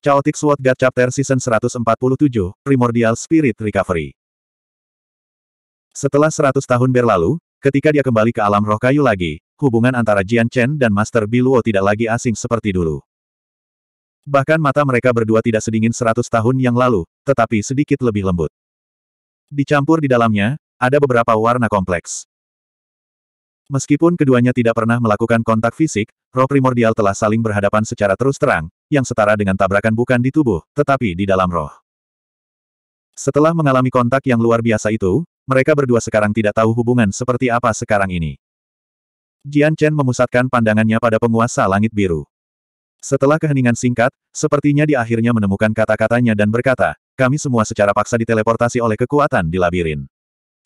Chaotic Sword God Chapter Season 147, Primordial Spirit Recovery. Setelah 100 tahun berlalu, ketika dia kembali ke alam roh kayu lagi, hubungan antara Jian Chen dan Master Biluo tidak lagi asing seperti dulu. Bahkan mata mereka berdua tidak sedingin 100 tahun yang lalu, tetapi sedikit lebih lembut. Dicampur di dalamnya, ada beberapa warna kompleks. Meskipun keduanya tidak pernah melakukan kontak fisik, roh primordial telah saling berhadapan secara terus terang, yang setara dengan tabrakan bukan di tubuh, tetapi di dalam roh. Setelah mengalami kontak yang luar biasa itu, mereka berdua sekarang tidak tahu hubungan seperti apa sekarang ini. Jian Chen memusatkan pandangannya pada penguasa langit biru. Setelah keheningan singkat, sepertinya dia akhirnya menemukan kata-katanya dan berkata, kami semua secara paksa diteleportasi oleh kekuatan di labirin.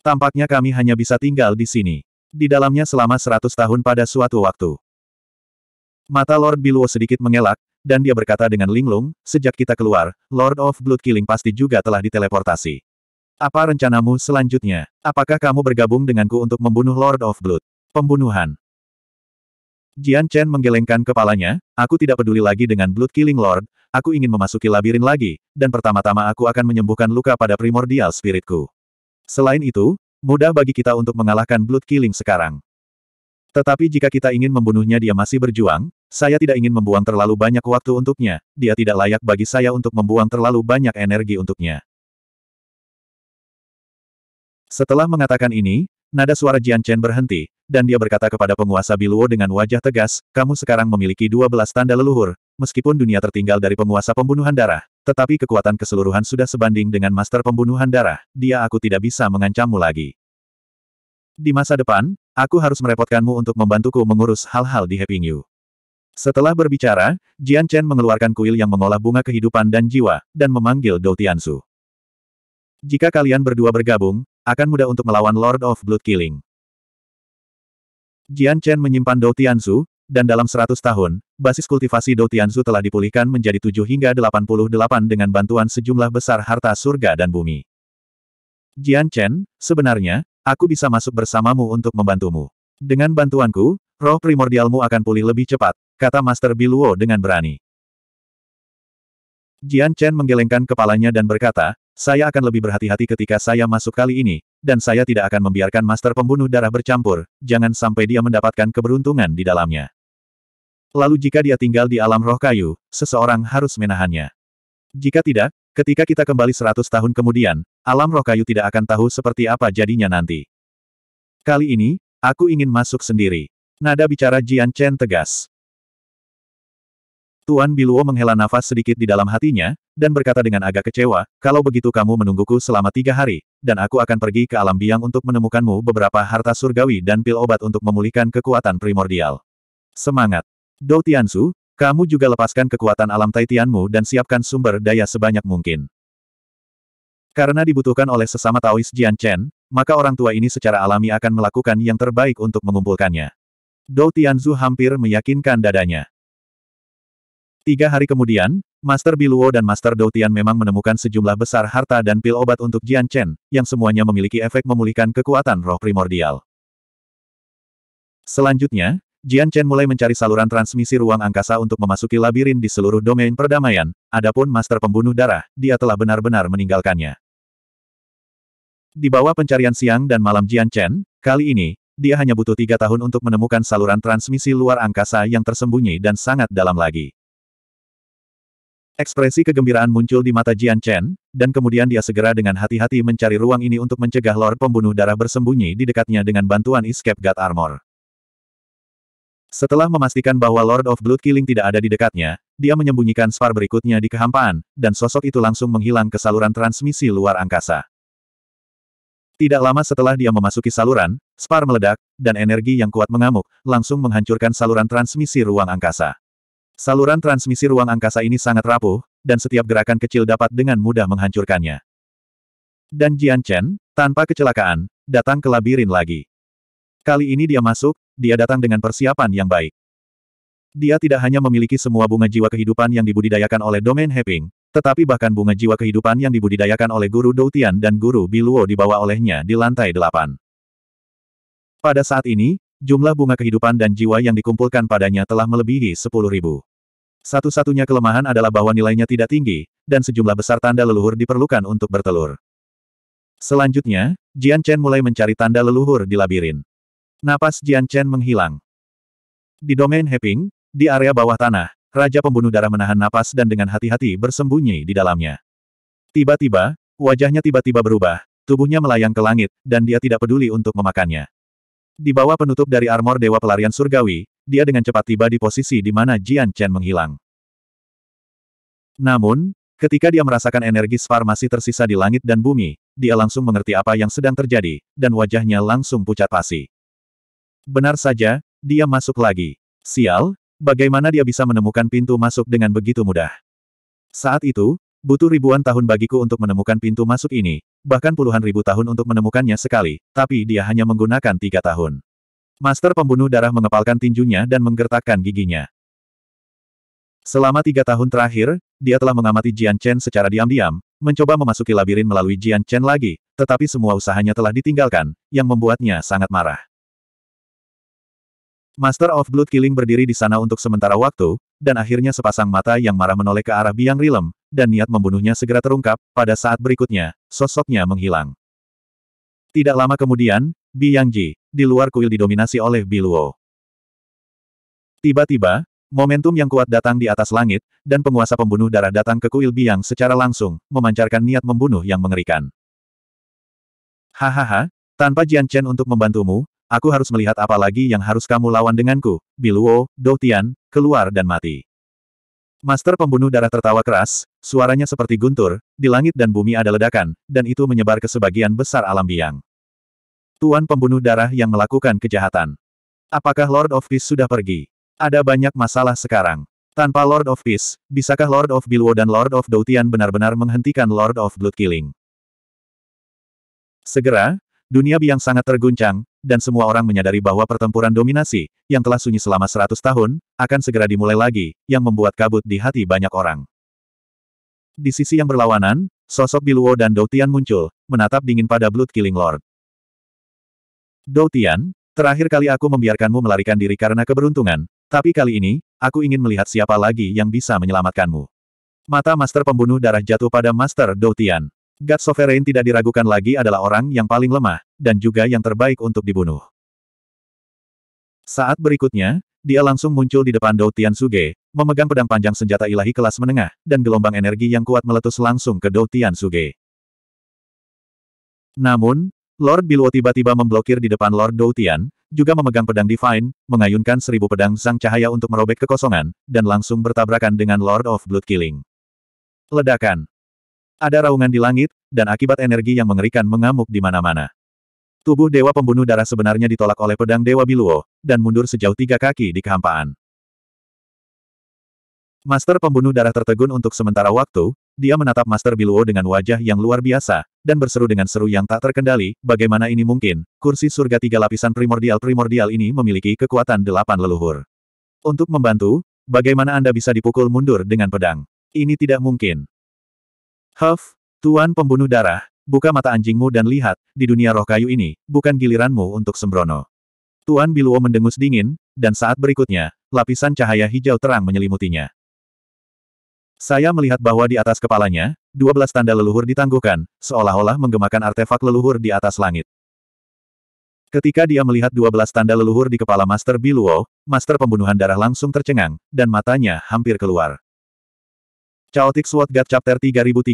Tampaknya kami hanya bisa tinggal di sini. Di dalamnya selama seratus tahun pada suatu waktu. Mata Lord Biluo sedikit mengelak, dan dia berkata dengan linglung, sejak kita keluar, Lord of Blood Killing pasti juga telah diteleportasi. Apa rencanamu selanjutnya? Apakah kamu bergabung denganku untuk membunuh Lord of Blood? Pembunuhan. Jian Chen menggelengkan kepalanya, aku tidak peduli lagi dengan Blood Killing Lord, aku ingin memasuki labirin lagi, dan pertama-tama aku akan menyembuhkan luka pada primordial spiritku. Selain itu, mudah bagi kita untuk mengalahkan Blood Killing sekarang. Tetapi jika kita ingin membunuhnya dia masih berjuang, saya tidak ingin membuang terlalu banyak waktu untuknya, dia tidak layak bagi saya untuk membuang terlalu banyak energi untuknya. Setelah mengatakan ini, nada suara Jian Chen berhenti, dan dia berkata kepada penguasa Biluo dengan wajah tegas, kamu sekarang memiliki 12 tanda leluhur, meskipun dunia tertinggal dari penguasa pembunuhan darah, tetapi kekuatan keseluruhan sudah sebanding dengan master pembunuhan darah, dia aku tidak bisa mengancammu lagi. Di masa depan, aku harus merepotkanmu untuk membantuku mengurus hal-hal di Happy New. Setelah berbicara, Jian Chen mengeluarkan kuil yang mengolah bunga kehidupan dan jiwa, dan memanggil Dou Tianzu. Jika kalian berdua bergabung, akan mudah untuk melawan Lord of Blood Killing. Jian Chen menyimpan Dou Tianzu, dan dalam 100 tahun, basis kultivasi Dou Tianzu telah dipulihkan menjadi 7 hingga 88 dengan bantuan sejumlah besar harta surga dan bumi. Jian Chen, sebenarnya, aku bisa masuk bersamamu untuk membantumu. Dengan bantuanku, Roh primordialmu akan pulih lebih cepat, kata Master Biluo dengan berani. Jian Chen menggelengkan kepalanya dan berkata, saya akan lebih berhati-hati ketika saya masuk kali ini, dan saya tidak akan membiarkan Master Pembunuh Darah bercampur, jangan sampai dia mendapatkan keberuntungan di dalamnya. Lalu jika dia tinggal di alam roh kayu, seseorang harus menahannya. Jika tidak, ketika kita kembali 100 tahun kemudian, alam roh kayu tidak akan tahu seperti apa jadinya nanti. Kali ini, aku ingin masuk sendiri. Nada bicara Jian Chen tegas. Tuan Biluo menghela nafas sedikit di dalam hatinya, dan berkata dengan agak kecewa, kalau begitu kamu menungguku selama tiga hari, dan aku akan pergi ke alam biang untuk menemukanmu beberapa harta surgawi dan pil obat untuk memulihkan kekuatan primordial. Semangat! Dou Tiansu, kamu juga lepaskan kekuatan alam Taitianmu dan siapkan sumber daya sebanyak mungkin. Karena dibutuhkan oleh sesama Taois Jian Chen, maka orang tua ini secara alami akan melakukan yang terbaik untuk mengumpulkannya. Dou Tianzu hampir meyakinkan dadanya. Tiga hari kemudian, Master Biluo dan Master Dou Tian memang menemukan sejumlah besar harta dan pil obat untuk Jian Chen, yang semuanya memiliki efek memulihkan kekuatan roh primordial. Selanjutnya, Jian Chen mulai mencari saluran transmisi ruang angkasa untuk memasuki labirin di seluruh domain perdamaian, adapun Master Pembunuh Darah, dia telah benar-benar meninggalkannya. Di bawah pencarian siang dan malam Jian Chen, kali ini, dia hanya butuh tiga tahun untuk menemukan saluran transmisi luar angkasa yang tersembunyi dan sangat dalam lagi. Ekspresi kegembiraan muncul di mata Jian Chen, dan kemudian dia segera dengan hati-hati mencari ruang ini untuk mencegah Lord Pembunuh Darah bersembunyi di dekatnya dengan bantuan Escape God Armor. Setelah memastikan bahwa Lord of Blood Killing tidak ada di dekatnya, dia menyembunyikan spar berikutnya di kehampaan, dan sosok itu langsung menghilang ke saluran transmisi luar angkasa. Tidak lama setelah dia memasuki saluran, spar meledak, dan energi yang kuat mengamuk, langsung menghancurkan saluran transmisi ruang angkasa. Saluran transmisi ruang angkasa ini sangat rapuh, dan setiap gerakan kecil dapat dengan mudah menghancurkannya. Dan Jian Chen, tanpa kecelakaan, datang ke labirin lagi. Kali ini dia masuk, dia datang dengan persiapan yang baik. Dia tidak hanya memiliki semua bunga jiwa kehidupan yang dibudidayakan oleh domain Heping, tetapi bahkan bunga jiwa kehidupan yang dibudidayakan oleh Guru Doutian dan Guru Biluo dibawa olehnya di lantai delapan. Pada saat ini, jumlah bunga kehidupan dan jiwa yang dikumpulkan padanya telah melebihi sepuluh ribu. Satu-satunya kelemahan adalah bahwa nilainya tidak tinggi, dan sejumlah besar tanda leluhur diperlukan untuk bertelur. Selanjutnya, Jian Chen mulai mencari tanda leluhur di labirin. Napas Jian Chen menghilang. Di domain Heping, di area bawah tanah, Raja Pembunuh Darah menahan napas dan dengan hati-hati bersembunyi di dalamnya. Tiba-tiba, wajahnya tiba-tiba berubah, tubuhnya melayang ke langit, dan dia tidak peduli untuk memakannya. Di bawah penutup dari armor Dewa Pelarian Surgawi, dia dengan cepat tiba di posisi di mana Jian Chen menghilang. Namun, ketika dia merasakan energi Sfar tersisa di langit dan bumi, dia langsung mengerti apa yang sedang terjadi, dan wajahnya langsung pucat pasi. Benar saja, dia masuk lagi. Sial, Bagaimana dia bisa menemukan pintu masuk dengan begitu mudah? Saat itu, butuh ribuan tahun bagiku untuk menemukan pintu masuk ini, bahkan puluhan ribu tahun untuk menemukannya sekali, tapi dia hanya menggunakan tiga tahun. Master pembunuh darah mengepalkan tinjunya dan menggertakkan giginya. Selama tiga tahun terakhir, dia telah mengamati Jian Chen secara diam-diam, mencoba memasuki labirin melalui Jian Chen lagi, tetapi semua usahanya telah ditinggalkan, yang membuatnya sangat marah. Master of Blood Killing berdiri di sana untuk sementara waktu, dan akhirnya sepasang mata yang marah menoleh ke arah biang rilem, dan niat membunuhnya segera terungkap, pada saat berikutnya, sosoknya menghilang. Tidak lama kemudian, Biang Ji di luar kuil didominasi oleh Bi Luo. Tiba-tiba, momentum yang kuat datang di atas langit, dan penguasa pembunuh darah datang ke kuil biang secara langsung, memancarkan niat membunuh yang mengerikan. Hahaha, tanpa Jian Chen untuk membantumu, Aku harus melihat apa lagi yang harus kamu lawan denganku, Biluo, oh, Doutian, keluar dan mati. Master pembunuh darah tertawa keras, suaranya seperti guntur, di langit dan bumi ada ledakan, dan itu menyebar ke sebagian besar alam biang. Tuan pembunuh darah yang melakukan kejahatan. Apakah Lord of Peace sudah pergi? Ada banyak masalah sekarang. Tanpa Lord of Peace, bisakah Lord of Biluo dan Lord of Doutian benar-benar menghentikan Lord of Blood Killing? Segera, Dunia biang sangat terguncang, dan semua orang menyadari bahwa pertempuran dominasi, yang telah sunyi selama seratus tahun, akan segera dimulai lagi, yang membuat kabut di hati banyak orang. Di sisi yang berlawanan, sosok Biluo dan Doutian muncul, menatap dingin pada Blood Killing Lord. Doutian, terakhir kali aku membiarkanmu melarikan diri karena keberuntungan, tapi kali ini, aku ingin melihat siapa lagi yang bisa menyelamatkanmu. Mata Master Pembunuh Darah jatuh pada Master Doutian. God Sovereign tidak diragukan lagi adalah orang yang paling lemah, dan juga yang terbaik untuk dibunuh. Saat berikutnya, dia langsung muncul di depan Dou Tian Suge, memegang pedang panjang senjata ilahi kelas menengah, dan gelombang energi yang kuat meletus langsung ke Dou Tian Suge. Namun, Lord Biluo tiba-tiba memblokir di depan Lord Dou Tian, juga memegang pedang Divine, mengayunkan seribu pedang sang cahaya untuk merobek kekosongan, dan langsung bertabrakan dengan Lord of Blood Killing. Ledakan ada raungan di langit, dan akibat energi yang mengerikan mengamuk di mana-mana. Tubuh Dewa Pembunuh Darah sebenarnya ditolak oleh pedang Dewa Biluo, dan mundur sejauh tiga kaki di kehampaan. Master Pembunuh Darah tertegun untuk sementara waktu, dia menatap Master Biluo dengan wajah yang luar biasa, dan berseru dengan seru yang tak terkendali, bagaimana ini mungkin, kursi surga tiga lapisan primordial-primordial ini memiliki kekuatan delapan leluhur. Untuk membantu, bagaimana Anda bisa dipukul mundur dengan pedang? Ini tidak mungkin. Huff, Tuan Pembunuh Darah, buka mata anjingmu dan lihat, di dunia roh kayu ini, bukan giliranmu untuk sembrono. Tuan Biluo mendengus dingin, dan saat berikutnya, lapisan cahaya hijau terang menyelimutinya. Saya melihat bahwa di atas kepalanya, 12 tanda leluhur ditangguhkan, seolah-olah menggemakan artefak leluhur di atas langit. Ketika dia melihat 12 tanda leluhur di kepala Master Biluo, Master Pembunuhan Darah langsung tercengang, dan matanya hampir keluar. Chaotic Sword God Chapter 3352,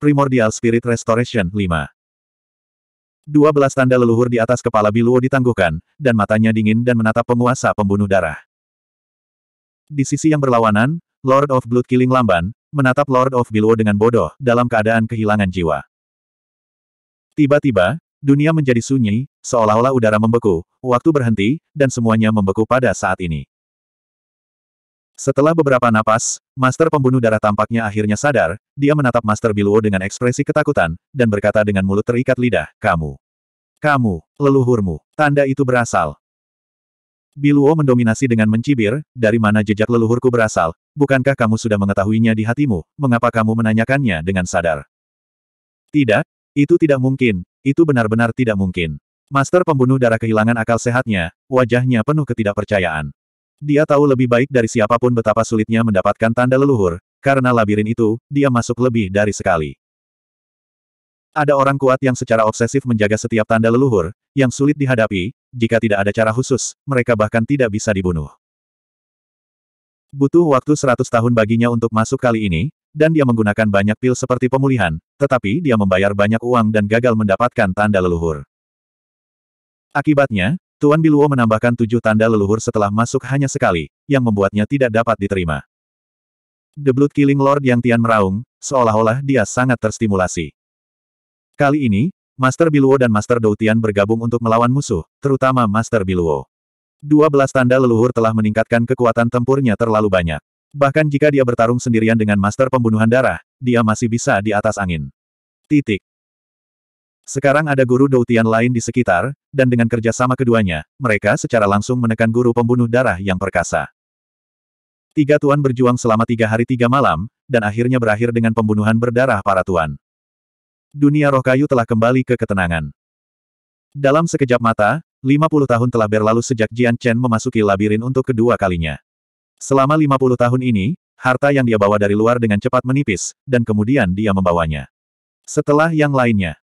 Primordial Spirit Restoration 5. 12 tanda leluhur di atas kepala Biluo ditangguhkan, dan matanya dingin dan menatap penguasa pembunuh darah. Di sisi yang berlawanan, Lord of Blood Killing Lamban, menatap Lord of Biluo dengan bodoh, dalam keadaan kehilangan jiwa. Tiba-tiba, dunia menjadi sunyi, seolah-olah udara membeku, waktu berhenti, dan semuanya membeku pada saat ini. Setelah beberapa napas, Master Pembunuh Darah tampaknya akhirnya sadar, dia menatap Master Biluo dengan ekspresi ketakutan, dan berkata dengan mulut terikat lidah, Kamu. Kamu, leluhurmu, tanda itu berasal. Biluo mendominasi dengan mencibir, dari mana jejak leluhurku berasal, bukankah kamu sudah mengetahuinya di hatimu, mengapa kamu menanyakannya dengan sadar? Tidak, itu tidak mungkin, itu benar-benar tidak mungkin. Master Pembunuh Darah kehilangan akal sehatnya, wajahnya penuh ketidakpercayaan. Dia tahu lebih baik dari siapapun betapa sulitnya mendapatkan tanda leluhur, karena labirin itu, dia masuk lebih dari sekali. Ada orang kuat yang secara obsesif menjaga setiap tanda leluhur, yang sulit dihadapi, jika tidak ada cara khusus, mereka bahkan tidak bisa dibunuh. Butuh waktu 100 tahun baginya untuk masuk kali ini, dan dia menggunakan banyak pil seperti pemulihan, tetapi dia membayar banyak uang dan gagal mendapatkan tanda leluhur. Akibatnya, Tuan Biluo menambahkan tujuh tanda leluhur setelah masuk hanya sekali, yang membuatnya tidak dapat diterima. The Blood Killing Lord yang Tian meraung, seolah-olah dia sangat terstimulasi. Kali ini, Master Biluo dan Master Dou Tian bergabung untuk melawan musuh, terutama Master Biluo. Dua belas tanda leluhur telah meningkatkan kekuatan tempurnya terlalu banyak. Bahkan jika dia bertarung sendirian dengan Master Pembunuhan Darah, dia masih bisa di atas angin. Titik. Sekarang ada guru Doutian lain di sekitar, dan dengan kerjasama keduanya, mereka secara langsung menekan guru pembunuh darah yang perkasa. Tiga tuan berjuang selama tiga hari tiga malam, dan akhirnya berakhir dengan pembunuhan berdarah para tuan. Dunia roh kayu telah kembali ke ketenangan. Dalam sekejap mata, 50 tahun telah berlalu sejak Jian Chen memasuki labirin untuk kedua kalinya. Selama 50 tahun ini, harta yang dia bawa dari luar dengan cepat menipis, dan kemudian dia membawanya. Setelah yang lainnya,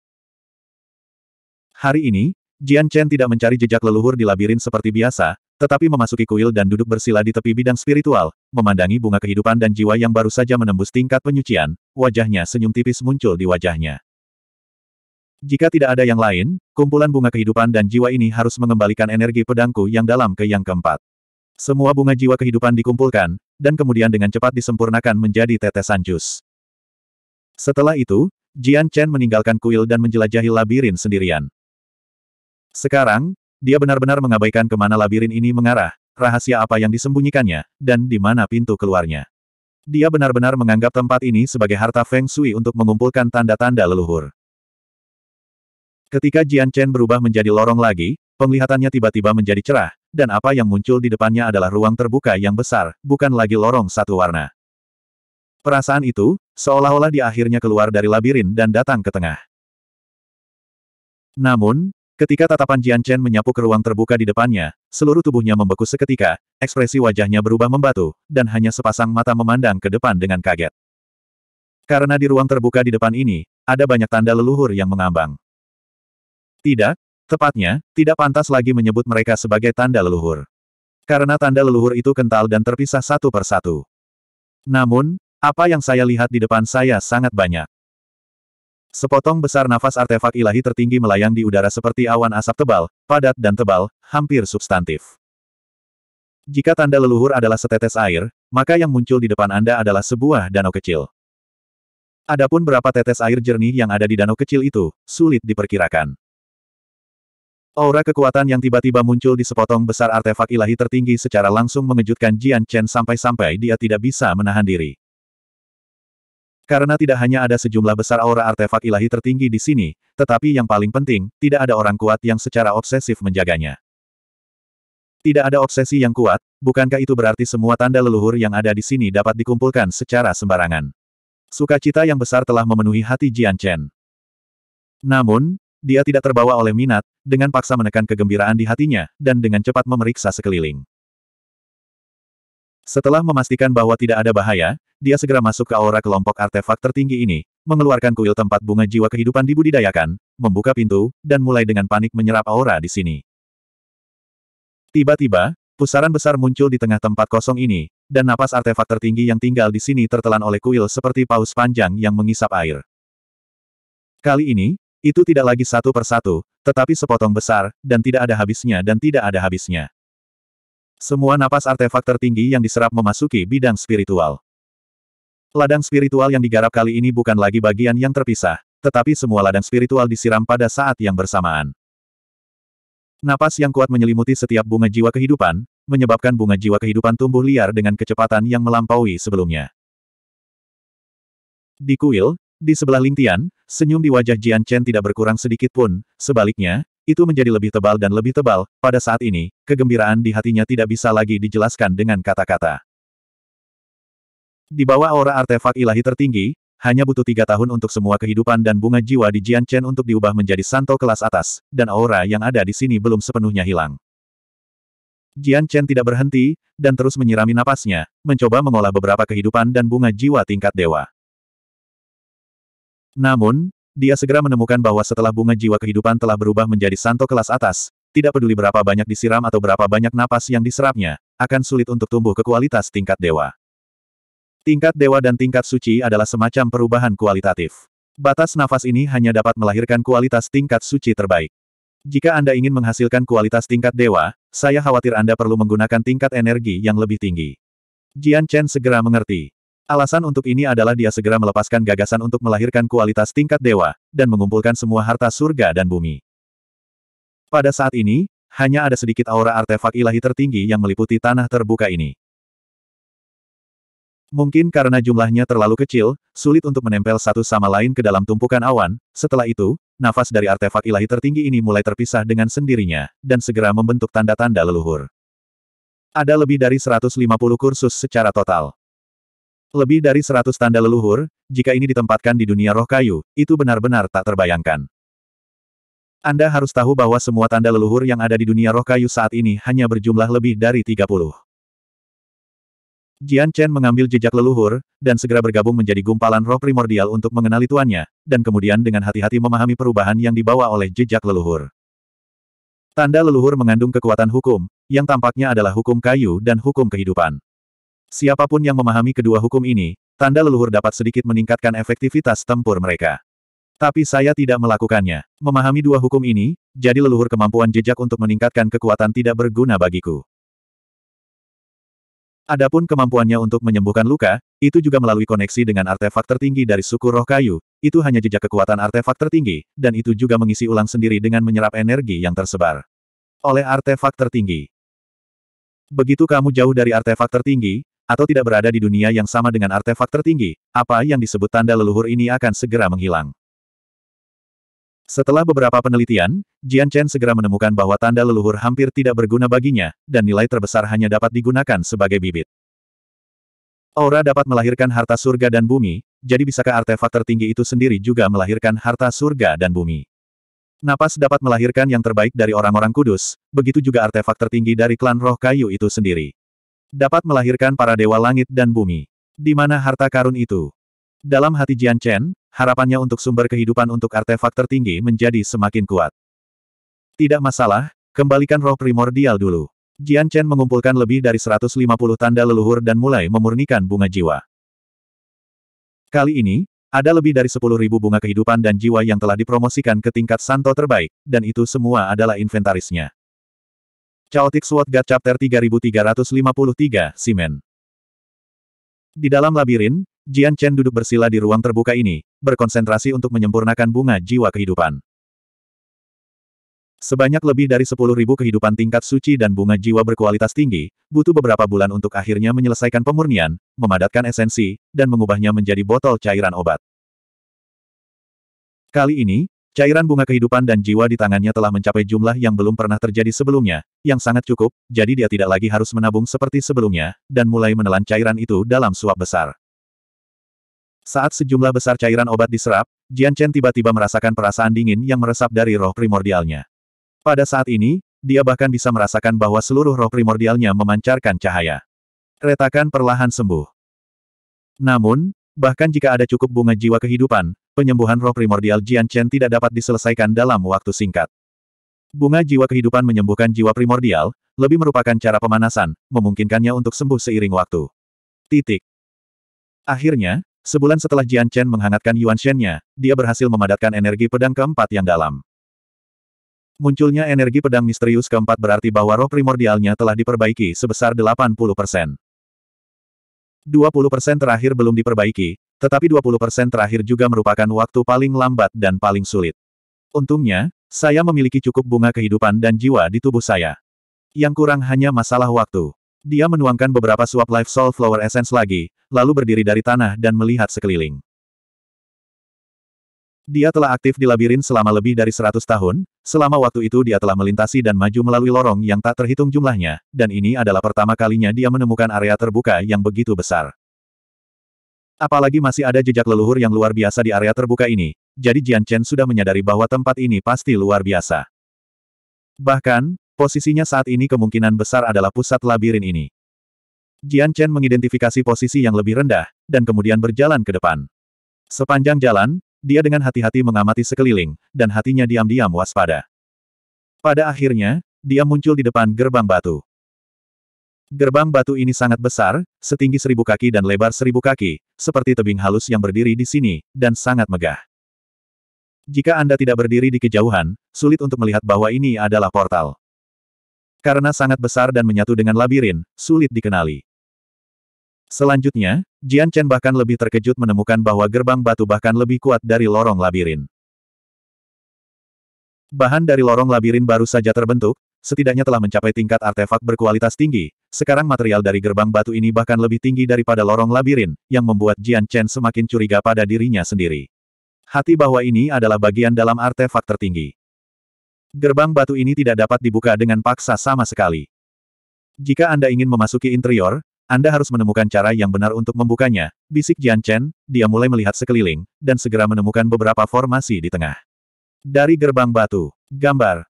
Hari ini, Jian Chen tidak mencari jejak leluhur di labirin seperti biasa, tetapi memasuki kuil dan duduk bersila di tepi bidang spiritual, memandangi bunga kehidupan dan jiwa yang baru saja menembus tingkat penyucian, wajahnya senyum tipis muncul di wajahnya. Jika tidak ada yang lain, kumpulan bunga kehidupan dan jiwa ini harus mengembalikan energi pedangku yang dalam ke yang keempat. Semua bunga jiwa kehidupan dikumpulkan, dan kemudian dengan cepat disempurnakan menjadi tetesan jus. Setelah itu, Jian Chen meninggalkan kuil dan menjelajahi labirin sendirian. Sekarang, dia benar-benar mengabaikan kemana labirin ini mengarah, rahasia apa yang disembunyikannya, dan di mana pintu keluarnya. Dia benar-benar menganggap tempat ini sebagai harta Feng Shui untuk mengumpulkan tanda-tanda leluhur. Ketika Jian Chen berubah menjadi lorong lagi, penglihatannya tiba-tiba menjadi cerah, dan apa yang muncul di depannya adalah ruang terbuka yang besar, bukan lagi lorong satu warna. Perasaan itu, seolah-olah dia akhirnya keluar dari labirin dan datang ke tengah. Namun, Ketika tatapan Jian Chen menyapu ke ruang terbuka di depannya, seluruh tubuhnya membeku seketika, ekspresi wajahnya berubah membatu, dan hanya sepasang mata memandang ke depan dengan kaget. Karena di ruang terbuka di depan ini, ada banyak tanda leluhur yang mengambang. Tidak, tepatnya, tidak pantas lagi menyebut mereka sebagai tanda leluhur. Karena tanda leluhur itu kental dan terpisah satu persatu. Namun, apa yang saya lihat di depan saya sangat banyak. Sepotong besar nafas artefak ilahi tertinggi melayang di udara seperti awan asap tebal, padat dan tebal, hampir substantif. Jika tanda leluhur adalah setetes air, maka yang muncul di depan Anda adalah sebuah danau kecil. Adapun berapa tetes air jernih yang ada di danau kecil itu, sulit diperkirakan. Aura kekuatan yang tiba-tiba muncul di sepotong besar artefak ilahi tertinggi secara langsung mengejutkan Jian Chen sampai-sampai dia tidak bisa menahan diri. Karena tidak hanya ada sejumlah besar aura artefak ilahi tertinggi di sini, tetapi yang paling penting, tidak ada orang kuat yang secara obsesif menjaganya. Tidak ada obsesi yang kuat, bukankah itu berarti semua tanda leluhur yang ada di sini dapat dikumpulkan secara sembarangan? Sukacita yang besar telah memenuhi hati Jian Chen. Namun, dia tidak terbawa oleh minat, dengan paksa menekan kegembiraan di hatinya, dan dengan cepat memeriksa sekeliling. Setelah memastikan bahwa tidak ada bahaya, dia segera masuk ke aura kelompok artefak tertinggi ini, mengeluarkan kuil tempat bunga jiwa kehidupan dibudidayakan, membuka pintu, dan mulai dengan panik menyerap aura di sini. Tiba-tiba, pusaran besar muncul di tengah tempat kosong ini, dan napas artefak tertinggi yang tinggal di sini tertelan oleh kuil seperti paus panjang yang mengisap air. Kali ini, itu tidak lagi satu persatu, tetapi sepotong besar, dan tidak ada habisnya dan tidak ada habisnya. Semua napas artefak tertinggi yang diserap memasuki bidang spiritual. Ladang spiritual yang digarap kali ini bukan lagi bagian yang terpisah, tetapi semua ladang spiritual disiram pada saat yang bersamaan. Napas yang kuat menyelimuti setiap bunga jiwa kehidupan, menyebabkan bunga jiwa kehidupan tumbuh liar dengan kecepatan yang melampaui sebelumnya. Di kuil, di sebelah Lingtian, senyum di wajah Jian Chen tidak berkurang sedikit pun, sebaliknya, itu menjadi lebih tebal dan lebih tebal, pada saat ini, kegembiraan di hatinya tidak bisa lagi dijelaskan dengan kata-kata. Di bawah aura artefak ilahi tertinggi, hanya butuh tiga tahun untuk semua kehidupan dan bunga jiwa di Jian Chen untuk diubah menjadi santo kelas atas, dan aura yang ada di sini belum sepenuhnya hilang. Jian Chen tidak berhenti, dan terus menyirami napasnya, mencoba mengolah beberapa kehidupan dan bunga jiwa tingkat dewa. Namun, dia segera menemukan bahwa setelah bunga jiwa kehidupan telah berubah menjadi santo kelas atas, tidak peduli berapa banyak disiram atau berapa banyak napas yang diserapnya, akan sulit untuk tumbuh ke kualitas tingkat dewa. Tingkat dewa dan tingkat suci adalah semacam perubahan kualitatif. Batas nafas ini hanya dapat melahirkan kualitas tingkat suci terbaik. Jika Anda ingin menghasilkan kualitas tingkat dewa, saya khawatir Anda perlu menggunakan tingkat energi yang lebih tinggi. Jian Chen segera mengerti. Alasan untuk ini adalah dia segera melepaskan gagasan untuk melahirkan kualitas tingkat dewa, dan mengumpulkan semua harta surga dan bumi. Pada saat ini, hanya ada sedikit aura artefak ilahi tertinggi yang meliputi tanah terbuka ini. Mungkin karena jumlahnya terlalu kecil, sulit untuk menempel satu sama lain ke dalam tumpukan awan, setelah itu, nafas dari artefak ilahi tertinggi ini mulai terpisah dengan sendirinya, dan segera membentuk tanda-tanda leluhur. Ada lebih dari 150 kursus secara total. Lebih dari seratus tanda leluhur, jika ini ditempatkan di dunia roh kayu, itu benar-benar tak terbayangkan. Anda harus tahu bahwa semua tanda leluhur yang ada di dunia roh kayu saat ini hanya berjumlah lebih dari 30. Jian Chen mengambil jejak leluhur, dan segera bergabung menjadi gumpalan roh primordial untuk mengenali tuannya, dan kemudian dengan hati-hati memahami perubahan yang dibawa oleh jejak leluhur. Tanda leluhur mengandung kekuatan hukum, yang tampaknya adalah hukum kayu dan hukum kehidupan. Siapapun yang memahami kedua hukum ini, tanda leluhur dapat sedikit meningkatkan efektivitas tempur mereka. Tapi saya tidak melakukannya. Memahami dua hukum ini, jadi leluhur kemampuan jejak untuk meningkatkan kekuatan tidak berguna bagiku. Adapun kemampuannya untuk menyembuhkan luka, itu juga melalui koneksi dengan artefak tertinggi dari suku roh kayu, itu hanya jejak kekuatan artefak tertinggi, dan itu juga mengisi ulang sendiri dengan menyerap energi yang tersebar oleh artefak tertinggi. Begitu kamu jauh dari artefak tertinggi, atau tidak berada di dunia yang sama dengan artefak tertinggi, apa yang disebut tanda leluhur ini akan segera menghilang. Setelah beberapa penelitian, Jian Chen segera menemukan bahwa tanda leluhur hampir tidak berguna baginya, dan nilai terbesar hanya dapat digunakan sebagai bibit. Aura dapat melahirkan harta surga dan bumi, jadi bisakah artefak tertinggi itu sendiri juga melahirkan harta surga dan bumi? Napas dapat melahirkan yang terbaik dari orang-orang kudus, begitu juga artefak tertinggi dari klan roh kayu itu sendiri dapat melahirkan para dewa langit dan bumi. Di mana harta karun itu? Dalam hati Jian Chen, harapannya untuk sumber kehidupan untuk artefak tertinggi menjadi semakin kuat. Tidak masalah, kembalikan roh primordial dulu. Jian Chen mengumpulkan lebih dari 150 tanda leluhur dan mulai memurnikan bunga jiwa. Kali ini, ada lebih dari 10.000 bunga kehidupan dan jiwa yang telah dipromosikan ke tingkat santo terbaik, dan itu semua adalah inventarisnya. Chaotic Sword God Chapter 3353, Simen. Di dalam labirin, Jian Chen duduk bersila di ruang terbuka ini, berkonsentrasi untuk menyempurnakan bunga jiwa kehidupan. Sebanyak lebih dari 10.000 kehidupan tingkat suci dan bunga jiwa berkualitas tinggi, butuh beberapa bulan untuk akhirnya menyelesaikan pemurnian, memadatkan esensi, dan mengubahnya menjadi botol cairan obat. Kali ini, Cairan bunga kehidupan dan jiwa di tangannya telah mencapai jumlah yang belum pernah terjadi sebelumnya, yang sangat cukup, jadi dia tidak lagi harus menabung seperti sebelumnya, dan mulai menelan cairan itu dalam suap besar. Saat sejumlah besar cairan obat diserap, Jian Chen tiba-tiba merasakan perasaan dingin yang meresap dari roh primordialnya. Pada saat ini, dia bahkan bisa merasakan bahwa seluruh roh primordialnya memancarkan cahaya. Retakan perlahan sembuh. Namun, bahkan jika ada cukup bunga jiwa kehidupan, penyembuhan roh primordial Jian Chen tidak dapat diselesaikan dalam waktu singkat. Bunga jiwa kehidupan menyembuhkan jiwa primordial, lebih merupakan cara pemanasan, memungkinkannya untuk sembuh seiring waktu. Titik. Akhirnya, sebulan setelah Jian Chen menghangatkan Yuan Shen-nya, dia berhasil memadatkan energi pedang keempat yang dalam. Munculnya energi pedang misterius keempat berarti bahwa roh primordialnya telah diperbaiki sebesar 80 20 terakhir belum diperbaiki, tetapi 20% terakhir juga merupakan waktu paling lambat dan paling sulit. Untungnya, saya memiliki cukup bunga kehidupan dan jiwa di tubuh saya. Yang kurang hanya masalah waktu. Dia menuangkan beberapa suap Life Soul Flower Essence lagi, lalu berdiri dari tanah dan melihat sekeliling. Dia telah aktif di labirin selama lebih dari 100 tahun, selama waktu itu dia telah melintasi dan maju melalui lorong yang tak terhitung jumlahnya, dan ini adalah pertama kalinya dia menemukan area terbuka yang begitu besar. Apalagi masih ada jejak leluhur yang luar biasa di area terbuka ini, jadi Jian Chen sudah menyadari bahwa tempat ini pasti luar biasa. Bahkan, posisinya saat ini kemungkinan besar adalah pusat labirin ini. Jian Chen mengidentifikasi posisi yang lebih rendah, dan kemudian berjalan ke depan. Sepanjang jalan, dia dengan hati-hati mengamati sekeliling, dan hatinya diam-diam waspada. Pada akhirnya, dia muncul di depan gerbang batu. Gerbang batu ini sangat besar, setinggi seribu kaki dan lebar seribu kaki, seperti tebing halus yang berdiri di sini, dan sangat megah. Jika Anda tidak berdiri di kejauhan, sulit untuk melihat bahwa ini adalah portal. Karena sangat besar dan menyatu dengan labirin, sulit dikenali. Selanjutnya, Jian Chen bahkan lebih terkejut menemukan bahwa gerbang batu bahkan lebih kuat dari lorong labirin. Bahan dari lorong labirin baru saja terbentuk, setidaknya telah mencapai tingkat artefak berkualitas tinggi, sekarang material dari gerbang batu ini bahkan lebih tinggi daripada lorong labirin, yang membuat Jian Chen semakin curiga pada dirinya sendiri. Hati bahwa ini adalah bagian dalam artefak tertinggi. Gerbang batu ini tidak dapat dibuka dengan paksa sama sekali. Jika Anda ingin memasuki interior, anda harus menemukan cara yang benar untuk membukanya, bisik Jian Chen, dia mulai melihat sekeliling, dan segera menemukan beberapa formasi di tengah. Dari gerbang batu, gambar,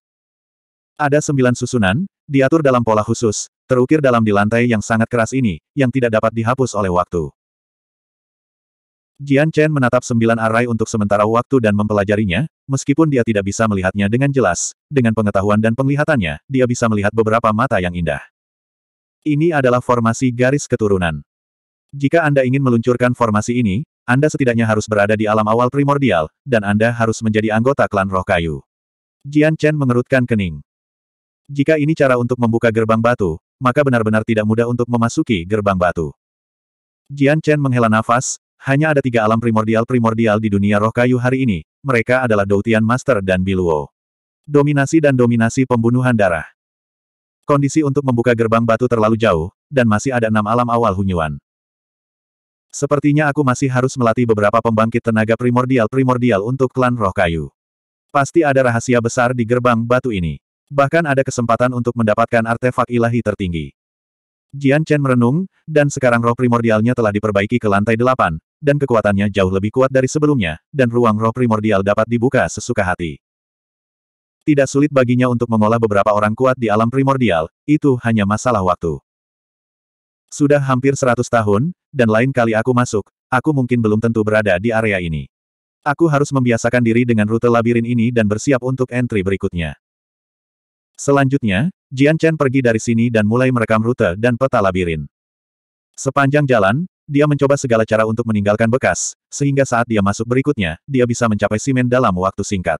ada sembilan susunan, diatur dalam pola khusus, terukir dalam di lantai yang sangat keras ini, yang tidak dapat dihapus oleh waktu. Jian Chen menatap sembilan arai untuk sementara waktu dan mempelajarinya, meskipun dia tidak bisa melihatnya dengan jelas, dengan pengetahuan dan penglihatannya, dia bisa melihat beberapa mata yang indah. Ini adalah formasi garis keturunan. Jika Anda ingin meluncurkan formasi ini, Anda setidaknya harus berada di alam awal primordial, dan Anda harus menjadi anggota klan roh kayu. Jian Chen mengerutkan kening. Jika ini cara untuk membuka gerbang batu, maka benar-benar tidak mudah untuk memasuki gerbang batu. Jian Chen menghela nafas, hanya ada tiga alam primordial-primordial di dunia roh kayu hari ini, mereka adalah Doutian Master dan Biluo. Dominasi dan dominasi pembunuhan darah. Kondisi untuk membuka gerbang batu terlalu jauh, dan masih ada enam alam awal Hunyuan. Sepertinya aku masih harus melatih beberapa pembangkit tenaga primordial-primordial untuk klan roh kayu. Pasti ada rahasia besar di gerbang batu ini bahkan ada kesempatan untuk mendapatkan artefak ilahi tertinggi. Jian Chen merenung, dan sekarang roh primordialnya telah diperbaiki ke lantai delapan, dan kekuatannya jauh lebih kuat dari sebelumnya, dan ruang roh primordial dapat dibuka sesuka hati. Tidak sulit baginya untuk mengolah beberapa orang kuat di alam primordial, itu hanya masalah waktu. Sudah hampir seratus tahun, dan lain kali aku masuk, aku mungkin belum tentu berada di area ini. Aku harus membiasakan diri dengan rute labirin ini dan bersiap untuk entry berikutnya. Selanjutnya, Jian Chen pergi dari sini dan mulai merekam rute dan peta labirin. Sepanjang jalan, dia mencoba segala cara untuk meninggalkan bekas, sehingga saat dia masuk berikutnya, dia bisa mencapai simen dalam waktu singkat.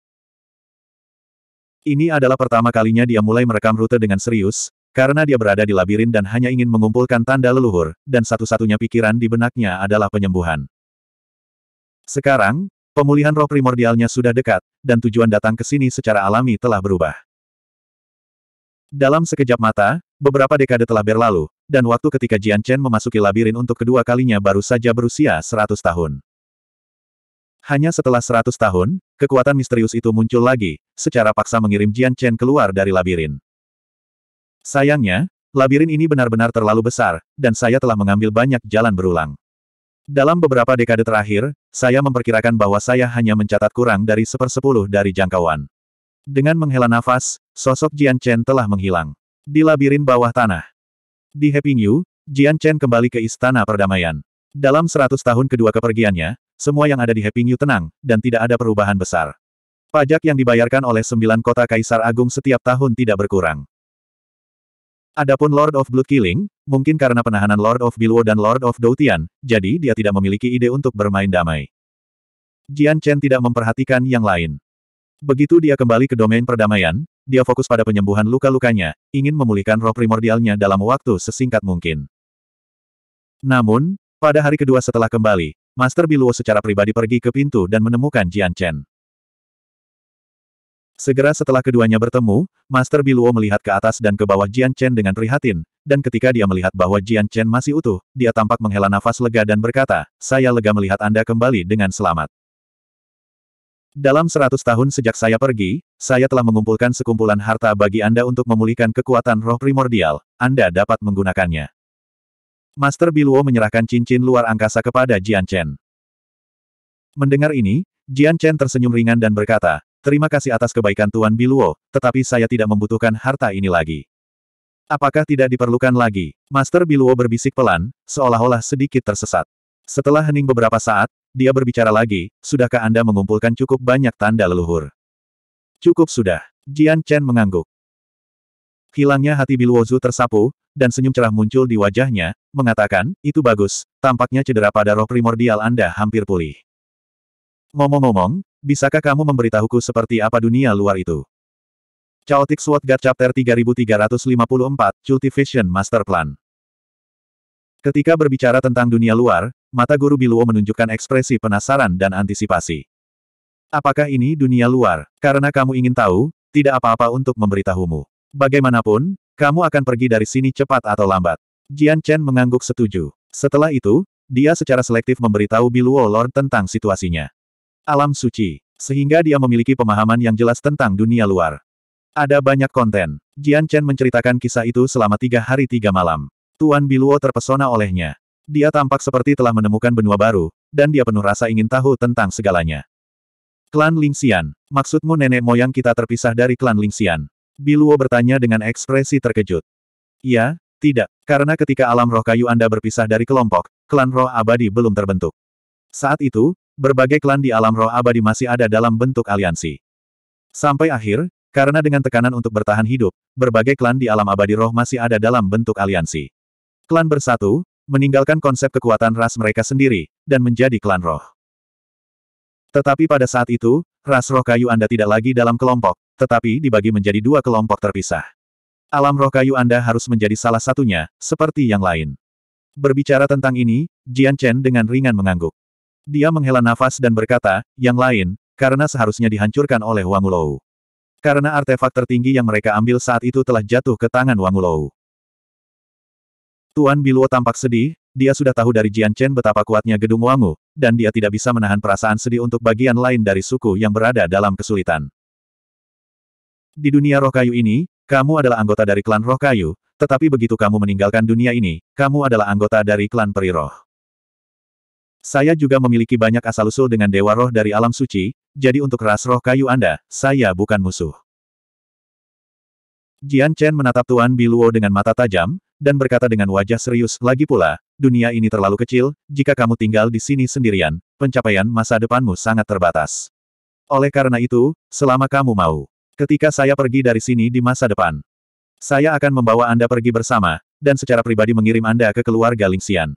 Ini adalah pertama kalinya dia mulai merekam rute dengan serius, karena dia berada di labirin dan hanya ingin mengumpulkan tanda leluhur, dan satu-satunya pikiran di benaknya adalah penyembuhan. Sekarang, pemulihan roh primordialnya sudah dekat, dan tujuan datang ke sini secara alami telah berubah. Dalam sekejap mata, beberapa dekade telah berlalu, dan waktu ketika Jian Chen memasuki labirin untuk kedua kalinya baru saja berusia 100 tahun. Hanya setelah 100 tahun, kekuatan misterius itu muncul lagi, secara paksa mengirim Jian Chen keluar dari labirin. Sayangnya, labirin ini benar-benar terlalu besar, dan saya telah mengambil banyak jalan berulang. Dalam beberapa dekade terakhir, saya memperkirakan bahwa saya hanya mencatat kurang dari sepersepuluh dari jangkauan. Dengan menghela nafas, sosok Jian Chen telah menghilang. Di labirin bawah tanah. Di Happy New, Jian Chen kembali ke Istana Perdamaian. Dalam seratus tahun kedua kepergiannya, semua yang ada di Happy New tenang, dan tidak ada perubahan besar. Pajak yang dibayarkan oleh sembilan kota Kaisar Agung setiap tahun tidak berkurang. Adapun Lord of Blood Killing, mungkin karena penahanan Lord of Bilwo dan Lord of Doutian, jadi dia tidak memiliki ide untuk bermain damai. Jian Chen tidak memperhatikan yang lain. Begitu dia kembali ke domain perdamaian, dia fokus pada penyembuhan luka-lukanya, ingin memulihkan roh primordialnya dalam waktu sesingkat mungkin. Namun, pada hari kedua setelah kembali, Master Biluo secara pribadi pergi ke pintu dan menemukan Jian Chen. Segera setelah keduanya bertemu, Master Biluo melihat ke atas dan ke bawah Jian Chen dengan prihatin, dan ketika dia melihat bahwa Jian Chen masih utuh, dia tampak menghela nafas lega dan berkata, saya lega melihat Anda kembali dengan selamat. Dalam seratus tahun sejak saya pergi, saya telah mengumpulkan sekumpulan harta bagi Anda untuk memulihkan kekuatan roh primordial. Anda dapat menggunakannya. Master Biluo menyerahkan cincin luar angkasa kepada Jian Chen. Mendengar ini, Jian Chen tersenyum ringan dan berkata, Terima kasih atas kebaikan Tuan Biluo, tetapi saya tidak membutuhkan harta ini lagi. Apakah tidak diperlukan lagi? Master Biluo berbisik pelan, seolah-olah sedikit tersesat. Setelah hening beberapa saat, dia berbicara lagi, sudahkah Anda mengumpulkan cukup banyak tanda leluhur? Cukup sudah. Jian Chen mengangguk. Hilangnya hati Bilwozu tersapu, dan senyum cerah muncul di wajahnya, mengatakan, itu bagus, tampaknya cedera pada roh primordial Anda hampir pulih. Ngomong-ngomong, bisakah kamu memberitahuku seperti apa dunia luar itu? Chaotic Sword God Chapter 3354, Cultivation Master Plan Ketika berbicara tentang dunia luar, mata guru Biluo menunjukkan ekspresi penasaran dan antisipasi. Apakah ini dunia luar? Karena kamu ingin tahu, tidak apa-apa untuk memberitahumu. Bagaimanapun, kamu akan pergi dari sini cepat atau lambat. Jian Chen mengangguk setuju. Setelah itu, dia secara selektif memberitahu Biluo Lord tentang situasinya. Alam suci. Sehingga dia memiliki pemahaman yang jelas tentang dunia luar. Ada banyak konten. Jian Chen menceritakan kisah itu selama tiga hari tiga malam. Tuan Biluo terpesona olehnya. Dia tampak seperti telah menemukan benua baru, dan dia penuh rasa ingin tahu tentang segalanya. Klan Lingxian, maksudmu nenek moyang kita terpisah dari klan Lingxian? Biluo bertanya dengan ekspresi terkejut. Ya, tidak, karena ketika alam roh kayu Anda berpisah dari kelompok, klan roh abadi belum terbentuk. Saat itu, berbagai klan di alam roh abadi masih ada dalam bentuk aliansi. Sampai akhir, karena dengan tekanan untuk bertahan hidup, berbagai klan di alam abadi roh masih ada dalam bentuk aliansi. Klan bersatu, meninggalkan konsep kekuatan ras mereka sendiri, dan menjadi klan roh. Tetapi pada saat itu, ras roh kayu Anda tidak lagi dalam kelompok, tetapi dibagi menjadi dua kelompok terpisah. Alam roh kayu Anda harus menjadi salah satunya, seperti yang lain. Berbicara tentang ini, Jian Chen dengan ringan mengangguk. Dia menghela nafas dan berkata, yang lain, karena seharusnya dihancurkan oleh Wang Ulou. Karena artefak tertinggi yang mereka ambil saat itu telah jatuh ke tangan Wang Ulou. Tuan Biluo tampak sedih, dia sudah tahu dari Jian Chen betapa kuatnya gedung Wangu, dan dia tidak bisa menahan perasaan sedih untuk bagian lain dari suku yang berada dalam kesulitan. Di dunia roh kayu ini, kamu adalah anggota dari klan roh kayu, tetapi begitu kamu meninggalkan dunia ini, kamu adalah anggota dari klan peri roh. Saya juga memiliki banyak asal-usul dengan dewa roh dari alam suci, jadi untuk ras roh kayu Anda, saya bukan musuh. Jian Chen menatap Tuan Biluo dengan mata tajam, dan berkata dengan wajah serius, lagi pula, dunia ini terlalu kecil, jika kamu tinggal di sini sendirian, pencapaian masa depanmu sangat terbatas. Oleh karena itu, selama kamu mau, ketika saya pergi dari sini di masa depan, saya akan membawa Anda pergi bersama, dan secara pribadi mengirim Anda ke keluarga Lingxian.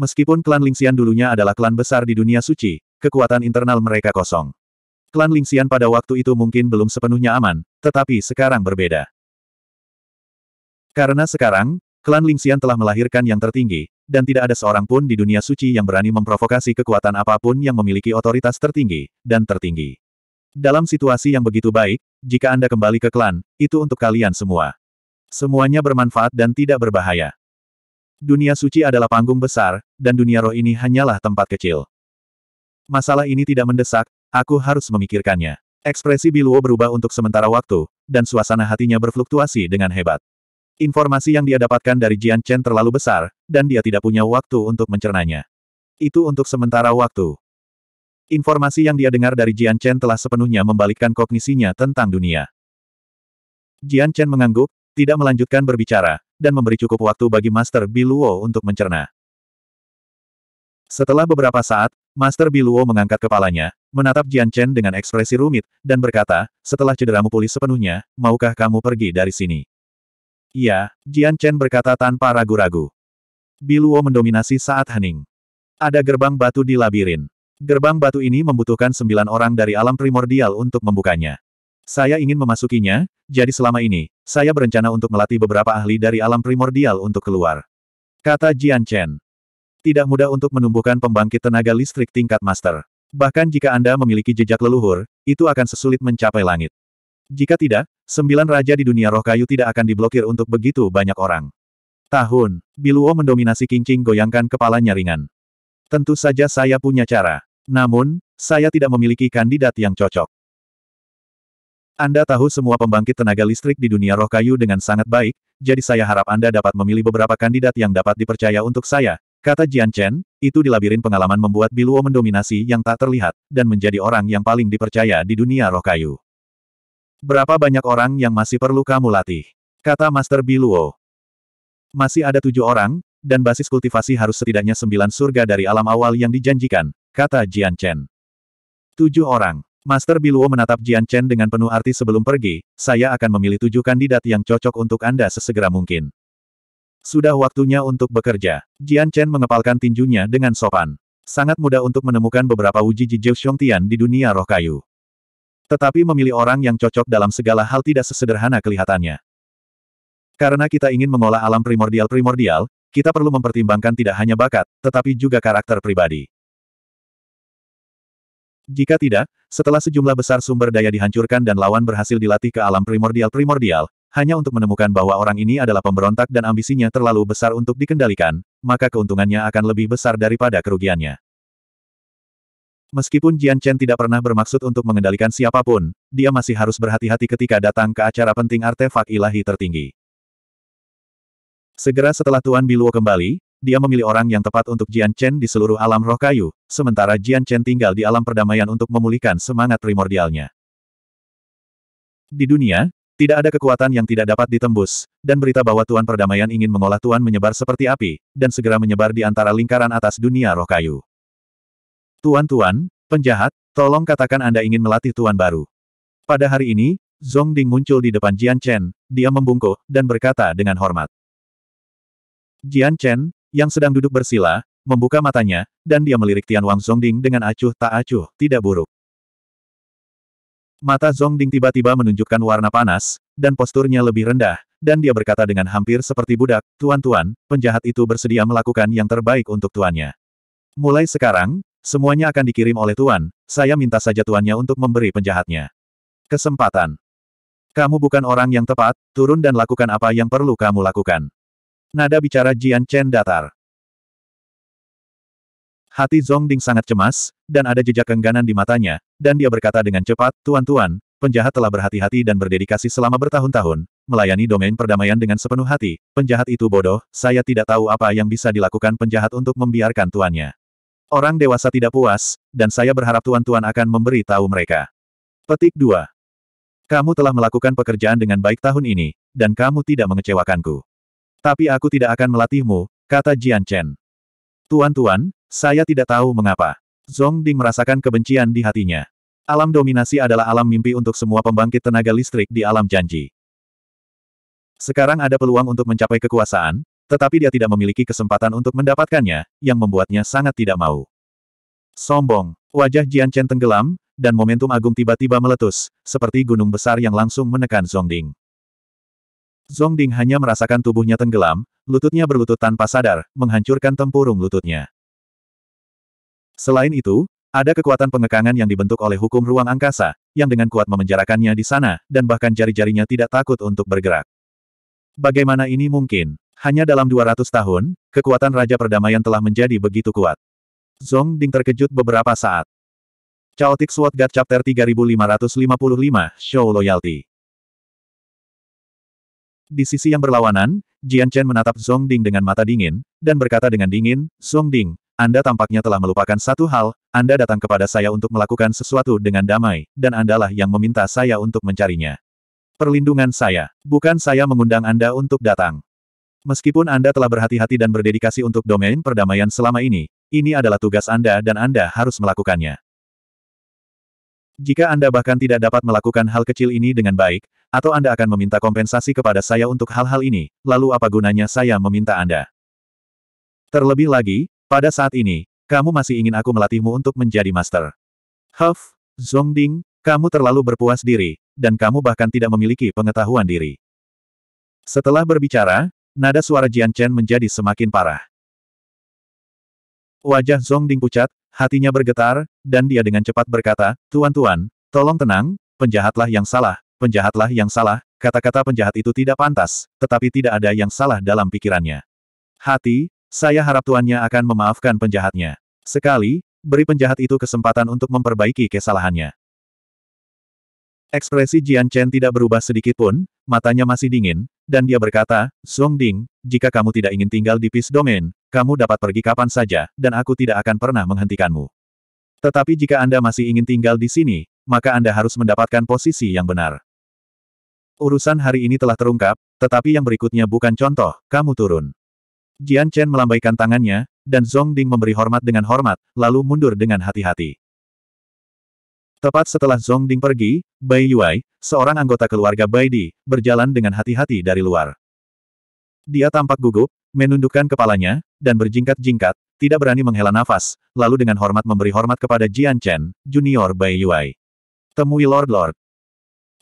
Meskipun klan Lingxian dulunya adalah klan besar di dunia suci, kekuatan internal mereka kosong. Klan Lingxian pada waktu itu mungkin belum sepenuhnya aman, tetapi sekarang berbeda. Karena sekarang, klan Lingxian telah melahirkan yang tertinggi, dan tidak ada seorang pun di dunia suci yang berani memprovokasi kekuatan apapun yang memiliki otoritas tertinggi, dan tertinggi. Dalam situasi yang begitu baik, jika Anda kembali ke klan, itu untuk kalian semua. Semuanya bermanfaat dan tidak berbahaya. Dunia suci adalah panggung besar, dan dunia roh ini hanyalah tempat kecil. Masalah ini tidak mendesak, aku harus memikirkannya. Ekspresi Biluo berubah untuk sementara waktu, dan suasana hatinya berfluktuasi dengan hebat. Informasi yang dia dapatkan dari Jian Chen terlalu besar, dan dia tidak punya waktu untuk mencernanya. Itu untuk sementara waktu. Informasi yang dia dengar dari Jian Chen telah sepenuhnya membalikkan kognisinya tentang dunia. Jian Chen mengangguk, tidak melanjutkan berbicara, dan memberi cukup waktu bagi Master Biluo untuk mencerna. Setelah beberapa saat, Master Biluo mengangkat kepalanya, menatap Jian Chen dengan ekspresi rumit, dan berkata, setelah cederamu pulih sepenuhnya, maukah kamu pergi dari sini? Iya, Jian Chen berkata tanpa ragu-ragu. Biluo mendominasi saat hening. Ada gerbang batu di labirin. Gerbang batu ini membutuhkan sembilan orang dari alam primordial untuk membukanya. Saya ingin memasukinya, jadi selama ini, saya berencana untuk melatih beberapa ahli dari alam primordial untuk keluar. Kata Jian Chen. Tidak mudah untuk menumbuhkan pembangkit tenaga listrik tingkat master. Bahkan jika Anda memiliki jejak leluhur, itu akan sesulit mencapai langit. Jika tidak, sembilan raja di dunia roh kayu tidak akan diblokir untuk begitu banyak orang. Tahun, Biluo mendominasi kincing goyangkan kepalanya ringan. Tentu saja saya punya cara. Namun, saya tidak memiliki kandidat yang cocok. Anda tahu semua pembangkit tenaga listrik di dunia roh kayu dengan sangat baik, jadi saya harap Anda dapat memilih beberapa kandidat yang dapat dipercaya untuk saya, Kata Jian Chen, itu di labirin pengalaman membuat Biluo mendominasi yang tak terlihat, dan menjadi orang yang paling dipercaya di dunia roh kayu. Berapa banyak orang yang masih perlu kamu latih? Kata Master Biluo. Masih ada tujuh orang, dan basis kultivasi harus setidaknya sembilan surga dari alam awal yang dijanjikan, kata Jian Chen. Tujuh orang. Master Biluo menatap Jian Chen dengan penuh arti sebelum pergi, saya akan memilih tujuh kandidat yang cocok untuk Anda sesegera mungkin. Sudah waktunya untuk bekerja. Jian Chen mengepalkan tinjunya dengan sopan. Sangat mudah untuk menemukan beberapa uji Xiong Tian di dunia roh kayu. Tetapi memilih orang yang cocok dalam segala hal tidak sesederhana kelihatannya. Karena kita ingin mengolah alam primordial-primordial, kita perlu mempertimbangkan tidak hanya bakat, tetapi juga karakter pribadi. Jika tidak, setelah sejumlah besar sumber daya dihancurkan dan lawan berhasil dilatih ke alam primordial-primordial, hanya untuk menemukan bahwa orang ini adalah pemberontak dan ambisinya terlalu besar untuk dikendalikan, maka keuntungannya akan lebih besar daripada kerugiannya. Meskipun Jian Chen tidak pernah bermaksud untuk mengendalikan siapapun, dia masih harus berhati-hati ketika datang ke acara penting artefak ilahi tertinggi. Segera setelah Tuan Biluo kembali, dia memilih orang yang tepat untuk Jian Chen di seluruh alam roh kayu, sementara Jian Chen tinggal di alam perdamaian untuk memulihkan semangat primordialnya. Di dunia, tidak ada kekuatan yang tidak dapat ditembus, dan berita bahwa Tuan Perdamaian ingin mengolah Tuan menyebar seperti api, dan segera menyebar di antara lingkaran atas dunia roh kayu. Tuan-tuan, penjahat, tolong katakan Anda ingin melatih tuan baru. Pada hari ini, Zong Ding muncul di depan Jian Chen, dia membungkuk, dan berkata dengan hormat. Jian Chen, yang sedang duduk bersila, membuka matanya, dan dia melirik Tian Wang Zong Ding dengan acuh tak acuh, tidak buruk. Mata Zong Ding tiba-tiba menunjukkan warna panas, dan posturnya lebih rendah, dan dia berkata dengan hampir seperti budak, Tuan-tuan, penjahat itu bersedia melakukan yang terbaik untuk tuannya. Mulai sekarang, Semuanya akan dikirim oleh Tuan, saya minta saja Tuannya untuk memberi penjahatnya. Kesempatan. Kamu bukan orang yang tepat, turun dan lakukan apa yang perlu kamu lakukan. Nada bicara Jian Chen datar. Hati Zongding sangat cemas, dan ada jejak kengganan di matanya, dan dia berkata dengan cepat, Tuan-tuan, penjahat telah berhati-hati dan berdedikasi selama bertahun-tahun, melayani domain perdamaian dengan sepenuh hati, penjahat itu bodoh, saya tidak tahu apa yang bisa dilakukan penjahat untuk membiarkan tuannya. Orang dewasa tidak puas, dan saya berharap tuan-tuan akan memberi tahu mereka. Petik 2. Kamu telah melakukan pekerjaan dengan baik tahun ini, dan kamu tidak mengecewakanku. Tapi aku tidak akan melatihmu, kata Jian Chen. Tuan-tuan, saya tidak tahu mengapa. Zong Ding merasakan kebencian di hatinya. Alam dominasi adalah alam mimpi untuk semua pembangkit tenaga listrik di alam janji. Sekarang ada peluang untuk mencapai kekuasaan, tetapi dia tidak memiliki kesempatan untuk mendapatkannya, yang membuatnya sangat tidak mau. Sombong, wajah Jian Chen tenggelam, dan momentum agung tiba-tiba meletus, seperti gunung besar yang langsung menekan Zongding. Zongding hanya merasakan tubuhnya tenggelam, lututnya berlutut tanpa sadar, menghancurkan tempurung lututnya. Selain itu, ada kekuatan pengekangan yang dibentuk oleh hukum ruang angkasa, yang dengan kuat memenjarakannya di sana, dan bahkan jari-jarinya tidak takut untuk bergerak. Bagaimana ini mungkin? Hanya dalam 200 tahun, kekuatan Raja Perdamaian telah menjadi begitu kuat. Zong Ding terkejut beberapa saat. Chaotic Sword God Chapter 3555, Show Loyalty. Di sisi yang berlawanan, Jian Chen menatap Zong Ding dengan mata dingin, dan berkata dengan dingin, Zong Ding, Anda tampaknya telah melupakan satu hal, Anda datang kepada saya untuk melakukan sesuatu dengan damai, dan Andalah yang meminta saya untuk mencarinya. Perlindungan saya, bukan saya mengundang Anda untuk datang. Meskipun Anda telah berhati-hati dan berdedikasi untuk domain perdamaian selama ini, ini adalah tugas Anda dan Anda harus melakukannya. Jika Anda bahkan tidak dapat melakukan hal kecil ini dengan baik, atau Anda akan meminta kompensasi kepada saya untuk hal-hal ini, lalu apa gunanya saya meminta Anda? Terlebih lagi, pada saat ini, kamu masih ingin aku melatihmu untuk menjadi master. Huff, Zongding, kamu terlalu berpuas diri, dan kamu bahkan tidak memiliki pengetahuan diri. Setelah berbicara, Nada suara Jian Chen menjadi semakin parah. Wajah Zong Ding pucat, hatinya bergetar, dan dia dengan cepat berkata, Tuan-tuan, tolong tenang, penjahatlah yang salah, penjahatlah yang salah, kata-kata penjahat itu tidak pantas, tetapi tidak ada yang salah dalam pikirannya. Hati, saya harap tuannya akan memaafkan penjahatnya. Sekali, beri penjahat itu kesempatan untuk memperbaiki kesalahannya. Ekspresi Jian Chen tidak berubah sedikit pun, matanya masih dingin, dan dia berkata, Zhong Ding, jika kamu tidak ingin tinggal di Peace Domain, kamu dapat pergi kapan saja, dan aku tidak akan pernah menghentikanmu. Tetapi jika Anda masih ingin tinggal di sini, maka Anda harus mendapatkan posisi yang benar. Urusan hari ini telah terungkap, tetapi yang berikutnya bukan contoh, kamu turun. Jian Chen melambaikan tangannya, dan Zhong Ding memberi hormat dengan hormat, lalu mundur dengan hati-hati. Tepat setelah Zhong Ding pergi, Bai Yuai, seorang anggota keluarga Bai Di, berjalan dengan hati-hati dari luar. Dia tampak gugup, menundukkan kepalanya, dan berjingkat-jingkat, tidak berani menghela nafas, lalu dengan hormat memberi hormat kepada Jian Chen, junior Bai Yuai. Temui Lord Lord.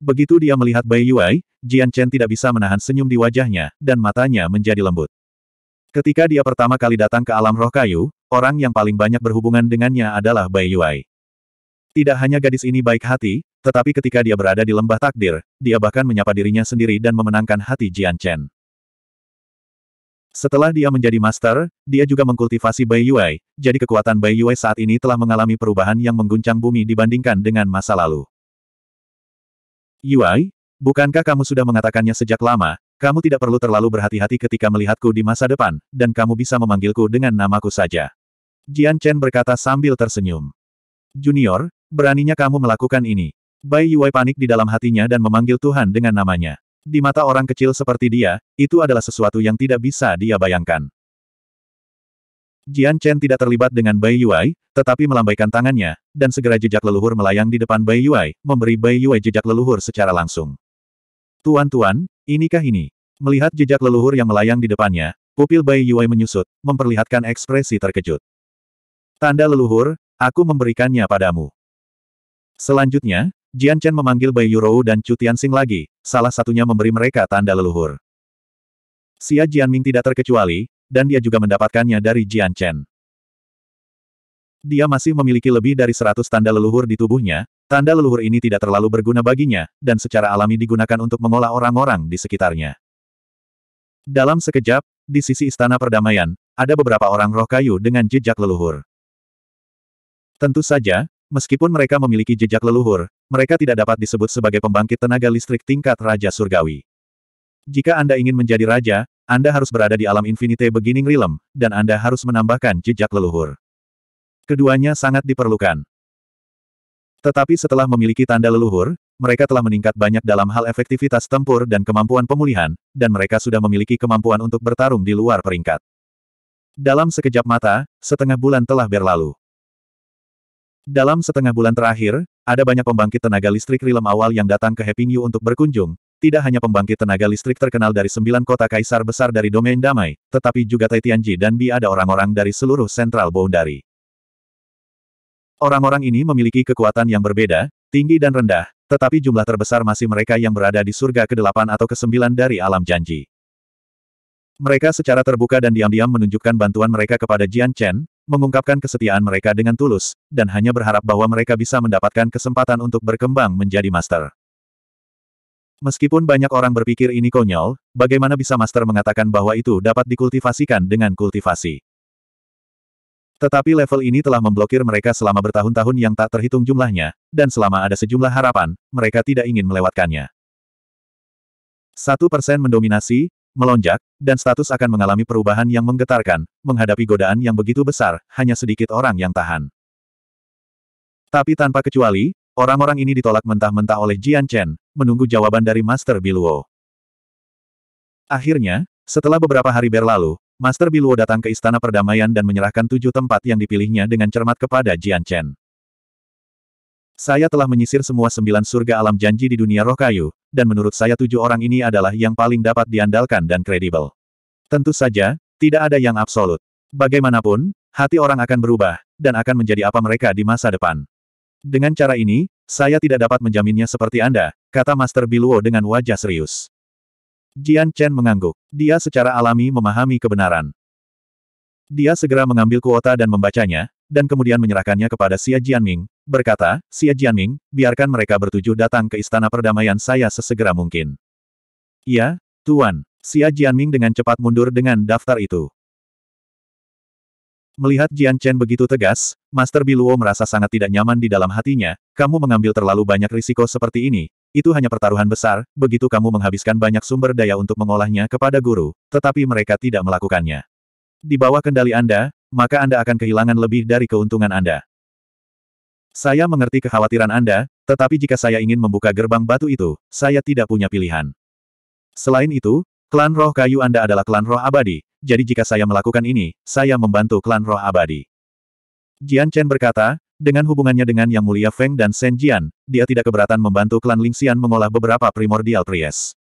Begitu dia melihat Bai Yuai, Jian Chen tidak bisa menahan senyum di wajahnya, dan matanya menjadi lembut. Ketika dia pertama kali datang ke alam roh kayu, orang yang paling banyak berhubungan dengannya adalah Bai Yuai. Tidak hanya gadis ini baik hati, tetapi ketika dia berada di lembah takdir, dia bahkan menyapa dirinya sendiri dan memenangkan hati Jian Chen. Setelah dia menjadi master, dia juga mengkultivasi Bai Yue, jadi kekuatan Bai Yue saat ini telah mengalami perubahan yang mengguncang bumi dibandingkan dengan masa lalu. Yue, bukankah kamu sudah mengatakannya sejak lama, kamu tidak perlu terlalu berhati-hati ketika melihatku di masa depan, dan kamu bisa memanggilku dengan namaku saja. Jian Chen berkata sambil tersenyum. Junior, Beraninya kamu melakukan ini. Bai Yuai panik di dalam hatinya dan memanggil Tuhan dengan namanya. Di mata orang kecil seperti dia, itu adalah sesuatu yang tidak bisa dia bayangkan. Jian Chen tidak terlibat dengan Bai Yuai, tetapi melambaikan tangannya, dan segera jejak leluhur melayang di depan Bai Yuai, memberi Bai Yuai jejak leluhur secara langsung. Tuan-tuan, inikah ini? Melihat jejak leluhur yang melayang di depannya, pupil Bai Yuai menyusut, memperlihatkan ekspresi terkejut. Tanda leluhur, aku memberikannya padamu. Selanjutnya, Jian Chen memanggil Bai Yurou dan Chu Tianxing lagi, salah satunya memberi mereka tanda leluhur. Xia Jianming tidak terkecuali, dan dia juga mendapatkannya dari Jian Chen. Dia masih memiliki lebih dari 100 tanda leluhur di tubuhnya, tanda leluhur ini tidak terlalu berguna baginya, dan secara alami digunakan untuk mengolah orang-orang di sekitarnya. Dalam sekejap, di sisi Istana Perdamaian, ada beberapa orang roh kayu dengan jejak leluhur. Tentu saja, Meskipun mereka memiliki jejak leluhur, mereka tidak dapat disebut sebagai pembangkit tenaga listrik tingkat Raja Surgawi. Jika Anda ingin menjadi raja, Anda harus berada di alam Infinite Beginning Realm, dan Anda harus menambahkan jejak leluhur. Keduanya sangat diperlukan. Tetapi setelah memiliki tanda leluhur, mereka telah meningkat banyak dalam hal efektivitas tempur dan kemampuan pemulihan, dan mereka sudah memiliki kemampuan untuk bertarung di luar peringkat. Dalam sekejap mata, setengah bulan telah berlalu. Dalam setengah bulan terakhir, ada banyak pembangkit tenaga listrik rilem awal yang datang ke Happy New untuk berkunjung. Tidak hanya pembangkit tenaga listrik terkenal dari sembilan kota kaisar besar dari domain damai, tetapi juga Tai Tianji dan Bi ada orang-orang dari seluruh sentral Boundary. Orang-orang ini memiliki kekuatan yang berbeda, tinggi dan rendah, tetapi jumlah terbesar masih mereka yang berada di surga ke-8 atau ke-9 dari alam janji. Mereka secara terbuka dan diam-diam menunjukkan bantuan mereka kepada Jian Chen, mengungkapkan kesetiaan mereka dengan tulus, dan hanya berharap bahwa mereka bisa mendapatkan kesempatan untuk berkembang menjadi master. Meskipun banyak orang berpikir ini konyol, bagaimana bisa master mengatakan bahwa itu dapat dikultivasikan dengan kultivasi? Tetapi level ini telah memblokir mereka selama bertahun-tahun yang tak terhitung jumlahnya, dan selama ada sejumlah harapan, mereka tidak ingin melewatkannya. Satu persen mendominasi, melonjak, dan status akan mengalami perubahan yang menggetarkan, menghadapi godaan yang begitu besar, hanya sedikit orang yang tahan. Tapi tanpa kecuali, orang-orang ini ditolak mentah-mentah oleh Jian Chen, menunggu jawaban dari Master Biluo. Akhirnya, setelah beberapa hari berlalu, Master Biluo datang ke Istana Perdamaian dan menyerahkan tujuh tempat yang dipilihnya dengan cermat kepada Jian Chen. Saya telah menyisir semua sembilan surga alam janji di dunia roh kayu, dan menurut saya tujuh orang ini adalah yang paling dapat diandalkan dan kredibel. Tentu saja, tidak ada yang absolut. Bagaimanapun, hati orang akan berubah, dan akan menjadi apa mereka di masa depan. Dengan cara ini, saya tidak dapat menjaminnya seperti Anda, kata Master Biluo dengan wajah serius. Jian Chen mengangguk. Dia secara alami memahami kebenaran. Dia segera mengambil kuota dan membacanya, dan kemudian menyerahkannya kepada Xia Jianming, berkata, Xia Jianming, biarkan mereka bertujuh datang ke istana perdamaian saya sesegera mungkin. Ya, Tuan, Xia Jianming dengan cepat mundur dengan daftar itu. Melihat Jian Chen begitu tegas, Master Biluo merasa sangat tidak nyaman di dalam hatinya, kamu mengambil terlalu banyak risiko seperti ini, itu hanya pertaruhan besar, begitu kamu menghabiskan banyak sumber daya untuk mengolahnya kepada guru, tetapi mereka tidak melakukannya. Di bawah kendali Anda, maka Anda akan kehilangan lebih dari keuntungan Anda. Saya mengerti kekhawatiran Anda, tetapi jika saya ingin membuka gerbang batu itu, saya tidak punya pilihan. Selain itu, klan roh kayu Anda adalah klan roh abadi, jadi jika saya melakukan ini, saya membantu klan roh abadi. Jian Chen berkata, dengan hubungannya dengan Yang Mulia Feng dan Shen Jian, dia tidak keberatan membantu klan Lingxian mengolah beberapa primordial priest.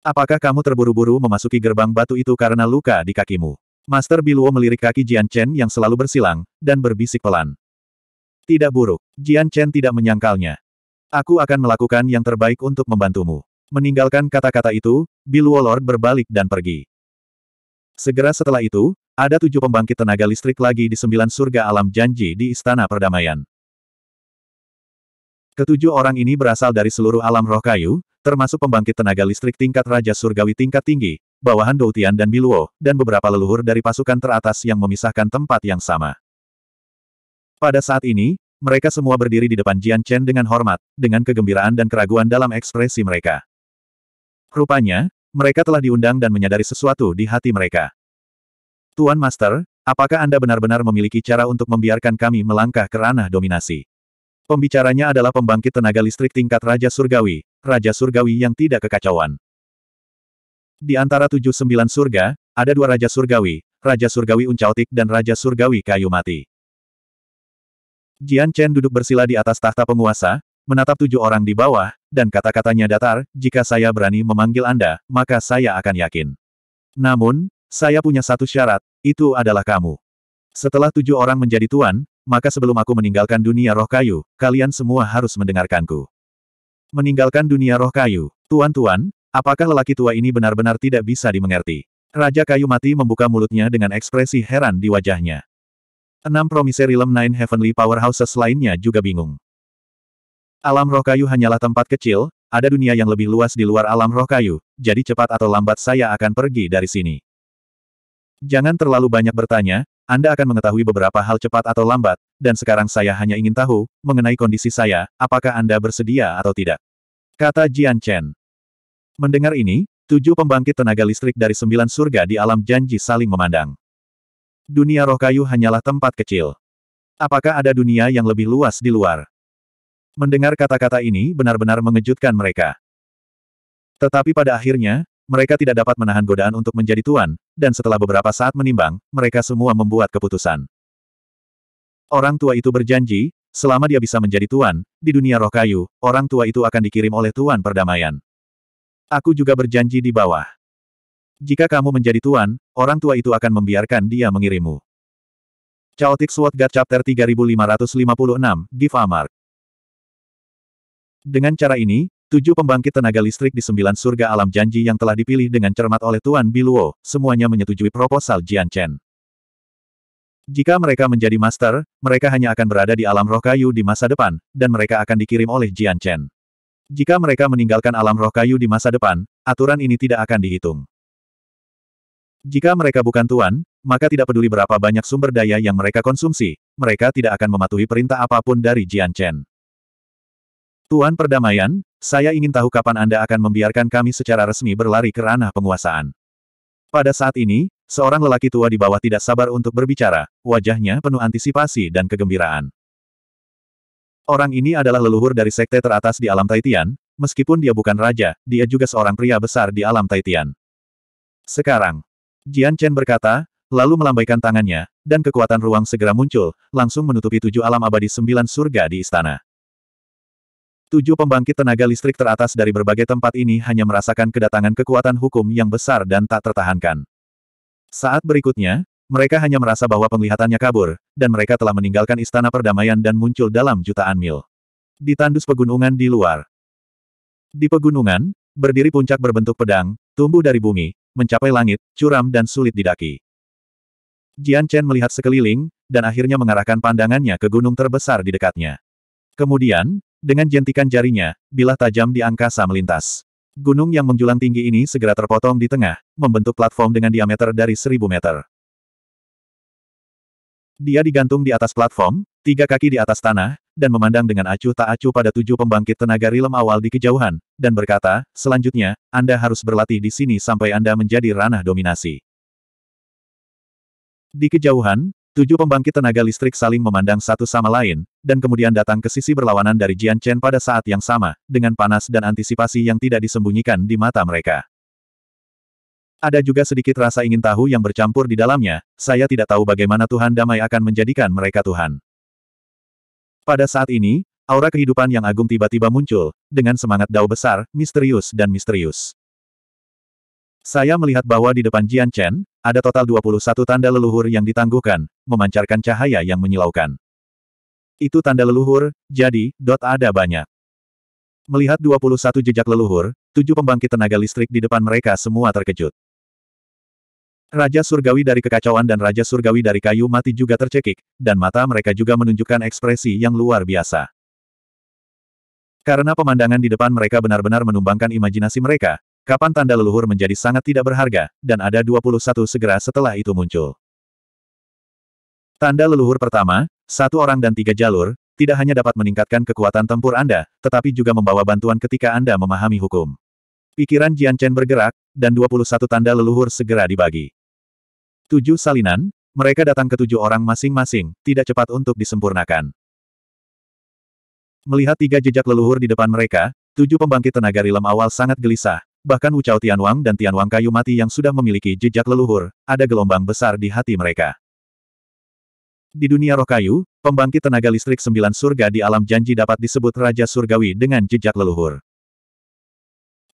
Apakah kamu terburu-buru memasuki gerbang batu itu karena luka di kakimu? Master Biluo melirik kaki Jian Chen yang selalu bersilang, dan berbisik pelan. Tidak buruk, Jian Chen tidak menyangkalnya. Aku akan melakukan yang terbaik untuk membantumu. Meninggalkan kata-kata itu, Biluo Lord berbalik dan pergi. Segera setelah itu, ada tujuh pembangkit tenaga listrik lagi di sembilan surga alam janji di Istana Perdamaian. Ketujuh orang ini berasal dari seluruh alam roh kayu, termasuk pembangkit tenaga listrik tingkat Raja Surgawi tingkat tinggi, bawahan Doutian dan Biluo, dan beberapa leluhur dari pasukan teratas yang memisahkan tempat yang sama. Pada saat ini, mereka semua berdiri di depan Jian Chen dengan hormat, dengan kegembiraan dan keraguan dalam ekspresi mereka. Rupanya, mereka telah diundang dan menyadari sesuatu di hati mereka. Tuan Master, apakah Anda benar-benar memiliki cara untuk membiarkan kami melangkah ke ranah dominasi? Pembicaranya adalah pembangkit tenaga listrik tingkat Raja Surgawi, Raja Surgawi yang tidak kekacauan. Di antara tujuh sembilan surga, ada dua Raja Surgawi, Raja Surgawi Uncautik dan Raja Surgawi Kayu Mati. Jian Chen duduk bersila di atas tahta penguasa, menatap tujuh orang di bawah, dan kata-katanya datar, jika saya berani memanggil Anda, maka saya akan yakin. Namun, saya punya satu syarat, itu adalah kamu. Setelah tujuh orang menjadi tuan, maka sebelum aku meninggalkan dunia roh kayu, kalian semua harus mendengarkanku. Meninggalkan dunia roh kayu, tuan-tuan, Apakah lelaki tua ini benar-benar tidak bisa dimengerti? Raja Kayu Mati membuka mulutnya dengan ekspresi heran di wajahnya. Enam Promiserilem Nine Heavenly Powerhouses lainnya juga bingung. Alam roh kayu hanyalah tempat kecil, ada dunia yang lebih luas di luar alam roh kayu, jadi cepat atau lambat saya akan pergi dari sini. Jangan terlalu banyak bertanya, Anda akan mengetahui beberapa hal cepat atau lambat, dan sekarang saya hanya ingin tahu, mengenai kondisi saya, apakah Anda bersedia atau tidak. Kata Jian Chen. Mendengar ini, tujuh pembangkit tenaga listrik dari sembilan surga di alam janji saling memandang. Dunia roh kayu hanyalah tempat kecil. Apakah ada dunia yang lebih luas di luar? Mendengar kata-kata ini benar-benar mengejutkan mereka. Tetapi pada akhirnya, mereka tidak dapat menahan godaan untuk menjadi tuan, dan setelah beberapa saat menimbang, mereka semua membuat keputusan. Orang tua itu berjanji, selama dia bisa menjadi tuan, di dunia roh kayu, orang tua itu akan dikirim oleh tuan perdamaian. Aku juga berjanji di bawah. Jika kamu menjadi tuan, orang tua itu akan membiarkan dia mengirimu. Chaotic Sword Guard Chapter 3556, Gifamark. Dengan cara ini, tujuh pembangkit tenaga listrik di sembilan surga alam janji yang telah dipilih dengan cermat oleh Tuan Biluo, semuanya menyetujui proposal Jian Chen. Jika mereka menjadi master, mereka hanya akan berada di alam roh kayu di masa depan, dan mereka akan dikirim oleh Jian Chen. Jika mereka meninggalkan alam roh kayu di masa depan, aturan ini tidak akan dihitung. Jika mereka bukan tuan, maka tidak peduli berapa banyak sumber daya yang mereka konsumsi, mereka tidak akan mematuhi perintah apapun dari Jian Chen. Tuan Perdamaian, saya ingin tahu kapan Anda akan membiarkan kami secara resmi berlari ke ranah penguasaan. Pada saat ini, seorang lelaki tua di bawah tidak sabar untuk berbicara, wajahnya penuh antisipasi dan kegembiraan. Orang ini adalah leluhur dari sekte teratas di alam Taitian, meskipun dia bukan raja, dia juga seorang pria besar di alam Taitian. Sekarang, Jian Chen berkata, lalu melambaikan tangannya, dan kekuatan ruang segera muncul, langsung menutupi tujuh alam abadi sembilan surga di istana. Tujuh pembangkit tenaga listrik teratas dari berbagai tempat ini hanya merasakan kedatangan kekuatan hukum yang besar dan tak tertahankan. Saat berikutnya, mereka hanya merasa bahwa penglihatannya kabur, dan mereka telah meninggalkan istana perdamaian dan muncul dalam jutaan mil. Di tandus pegunungan di luar. Di pegunungan, berdiri puncak berbentuk pedang, tumbuh dari bumi, mencapai langit, curam dan sulit didaki. Jian Chen melihat sekeliling, dan akhirnya mengarahkan pandangannya ke gunung terbesar di dekatnya. Kemudian, dengan jentikan jarinya, bilah tajam di angkasa melintas. Gunung yang menjulang tinggi ini segera terpotong di tengah, membentuk platform dengan diameter dari seribu meter. Dia digantung di atas platform, tiga kaki di atas tanah, dan memandang dengan acuh tak acuh pada tujuh pembangkit tenaga rilem awal di kejauhan, dan berkata, selanjutnya, Anda harus berlatih di sini sampai Anda menjadi ranah dominasi. Di kejauhan, tujuh pembangkit tenaga listrik saling memandang satu sama lain, dan kemudian datang ke sisi berlawanan dari Jian Chen pada saat yang sama, dengan panas dan antisipasi yang tidak disembunyikan di mata mereka. Ada juga sedikit rasa ingin tahu yang bercampur di dalamnya, saya tidak tahu bagaimana Tuhan damai akan menjadikan mereka Tuhan. Pada saat ini, aura kehidupan yang agung tiba-tiba muncul, dengan semangat dao besar, misterius dan misterius. Saya melihat bahwa di depan Jian Chen, ada total 21 tanda leluhur yang ditangguhkan, memancarkan cahaya yang menyilaukan. Itu tanda leluhur, jadi, dot ada banyak. Melihat 21 jejak leluhur, tujuh pembangkit tenaga listrik di depan mereka semua terkejut. Raja Surgawi dari kekacauan dan Raja Surgawi dari kayu mati juga tercekik, dan mata mereka juga menunjukkan ekspresi yang luar biasa. Karena pemandangan di depan mereka benar-benar menumbangkan imajinasi mereka, kapan tanda leluhur menjadi sangat tidak berharga, dan ada 21 segera setelah itu muncul. Tanda leluhur pertama, satu orang dan tiga jalur, tidak hanya dapat meningkatkan kekuatan tempur Anda, tetapi juga membawa bantuan ketika Anda memahami hukum. Pikiran Jian Chen bergerak, dan 21 tanda leluhur segera dibagi. Tujuh salinan, mereka datang ke tujuh orang masing-masing, tidak cepat untuk disempurnakan. Melihat tiga jejak leluhur di depan mereka, tujuh pembangkit tenaga rilem awal sangat gelisah, bahkan Wu Tianwang dan Tianwang kayu mati yang sudah memiliki jejak leluhur, ada gelombang besar di hati mereka. Di dunia roh kayu, pembangkit tenaga listrik sembilan surga di alam janji dapat disebut Raja Surgawi dengan jejak leluhur.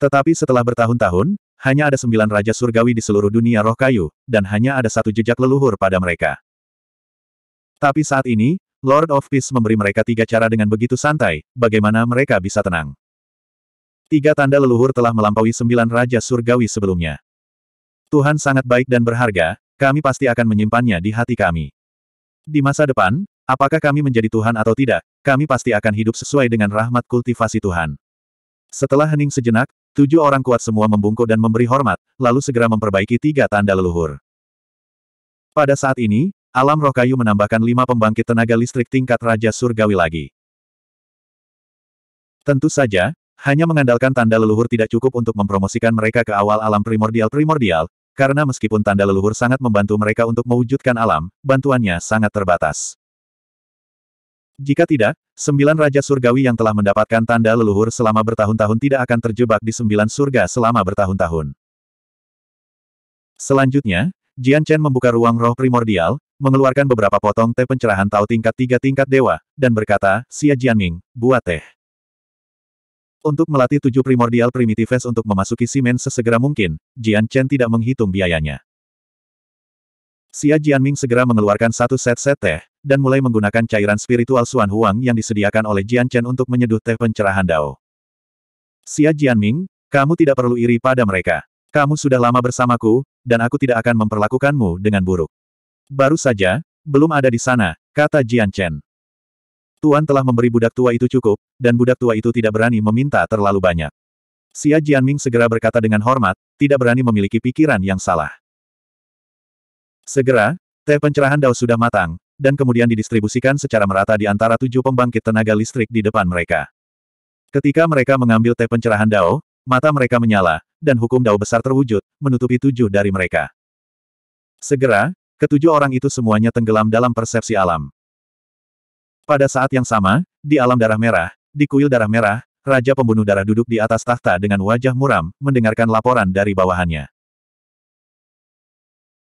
Tetapi setelah bertahun-tahun, hanya ada sembilan raja surgawi di seluruh dunia roh kayu, dan hanya ada satu jejak leluhur pada mereka. Tapi saat ini, Lord of Peace memberi mereka tiga cara dengan begitu santai, bagaimana mereka bisa tenang. Tiga tanda leluhur telah melampaui sembilan raja surgawi sebelumnya. Tuhan sangat baik dan berharga, kami pasti akan menyimpannya di hati kami. Di masa depan, apakah kami menjadi Tuhan atau tidak, kami pasti akan hidup sesuai dengan rahmat kultivasi Tuhan. Setelah hening sejenak, tujuh orang kuat semua membungkuk dan memberi hormat, lalu segera memperbaiki tiga tanda leluhur. Pada saat ini, alam roh kayu menambahkan lima pembangkit tenaga listrik tingkat Raja Surgawi lagi. Tentu saja, hanya mengandalkan tanda leluhur tidak cukup untuk mempromosikan mereka ke awal alam primordial-primordial, karena meskipun tanda leluhur sangat membantu mereka untuk mewujudkan alam, bantuannya sangat terbatas. Jika tidak, sembilan Raja Surgawi yang telah mendapatkan tanda leluhur selama bertahun-tahun tidak akan terjebak di sembilan surga selama bertahun-tahun. Selanjutnya, Jian Chen membuka ruang roh primordial, mengeluarkan beberapa potong teh pencerahan tahu tingkat tiga tingkat dewa, dan berkata, Xia Jianming, buat teh. Untuk melatih tujuh primordial primitives untuk memasuki simen sesegera mungkin, Jian Chen tidak menghitung biayanya. Xia Jianming segera mengeluarkan satu set set teh, dan mulai menggunakan cairan spiritual Suan Huang yang disediakan oleh Jian Chen untuk menyeduh teh pencerahan Dao. Xia Jianming, kamu tidak perlu iri pada mereka. Kamu sudah lama bersamaku, dan aku tidak akan memperlakukanmu dengan buruk. Baru saja, belum ada di sana, kata Jian Chen. Tuan telah memberi budak tua itu cukup, dan budak tua itu tidak berani meminta terlalu banyak. Xia Jianming segera berkata dengan hormat, tidak berani memiliki pikiran yang salah. Segera, teh pencerahan Dao sudah matang, dan kemudian didistribusikan secara merata di antara tujuh pembangkit tenaga listrik di depan mereka. Ketika mereka mengambil teh pencerahan Dao, mata mereka menyala, dan hukum Dao besar terwujud, menutupi tujuh dari mereka. Segera, ketujuh orang itu semuanya tenggelam dalam persepsi alam. Pada saat yang sama, di alam darah merah, di kuil darah merah, Raja Pembunuh Darah duduk di atas tahta dengan wajah muram, mendengarkan laporan dari bawahannya.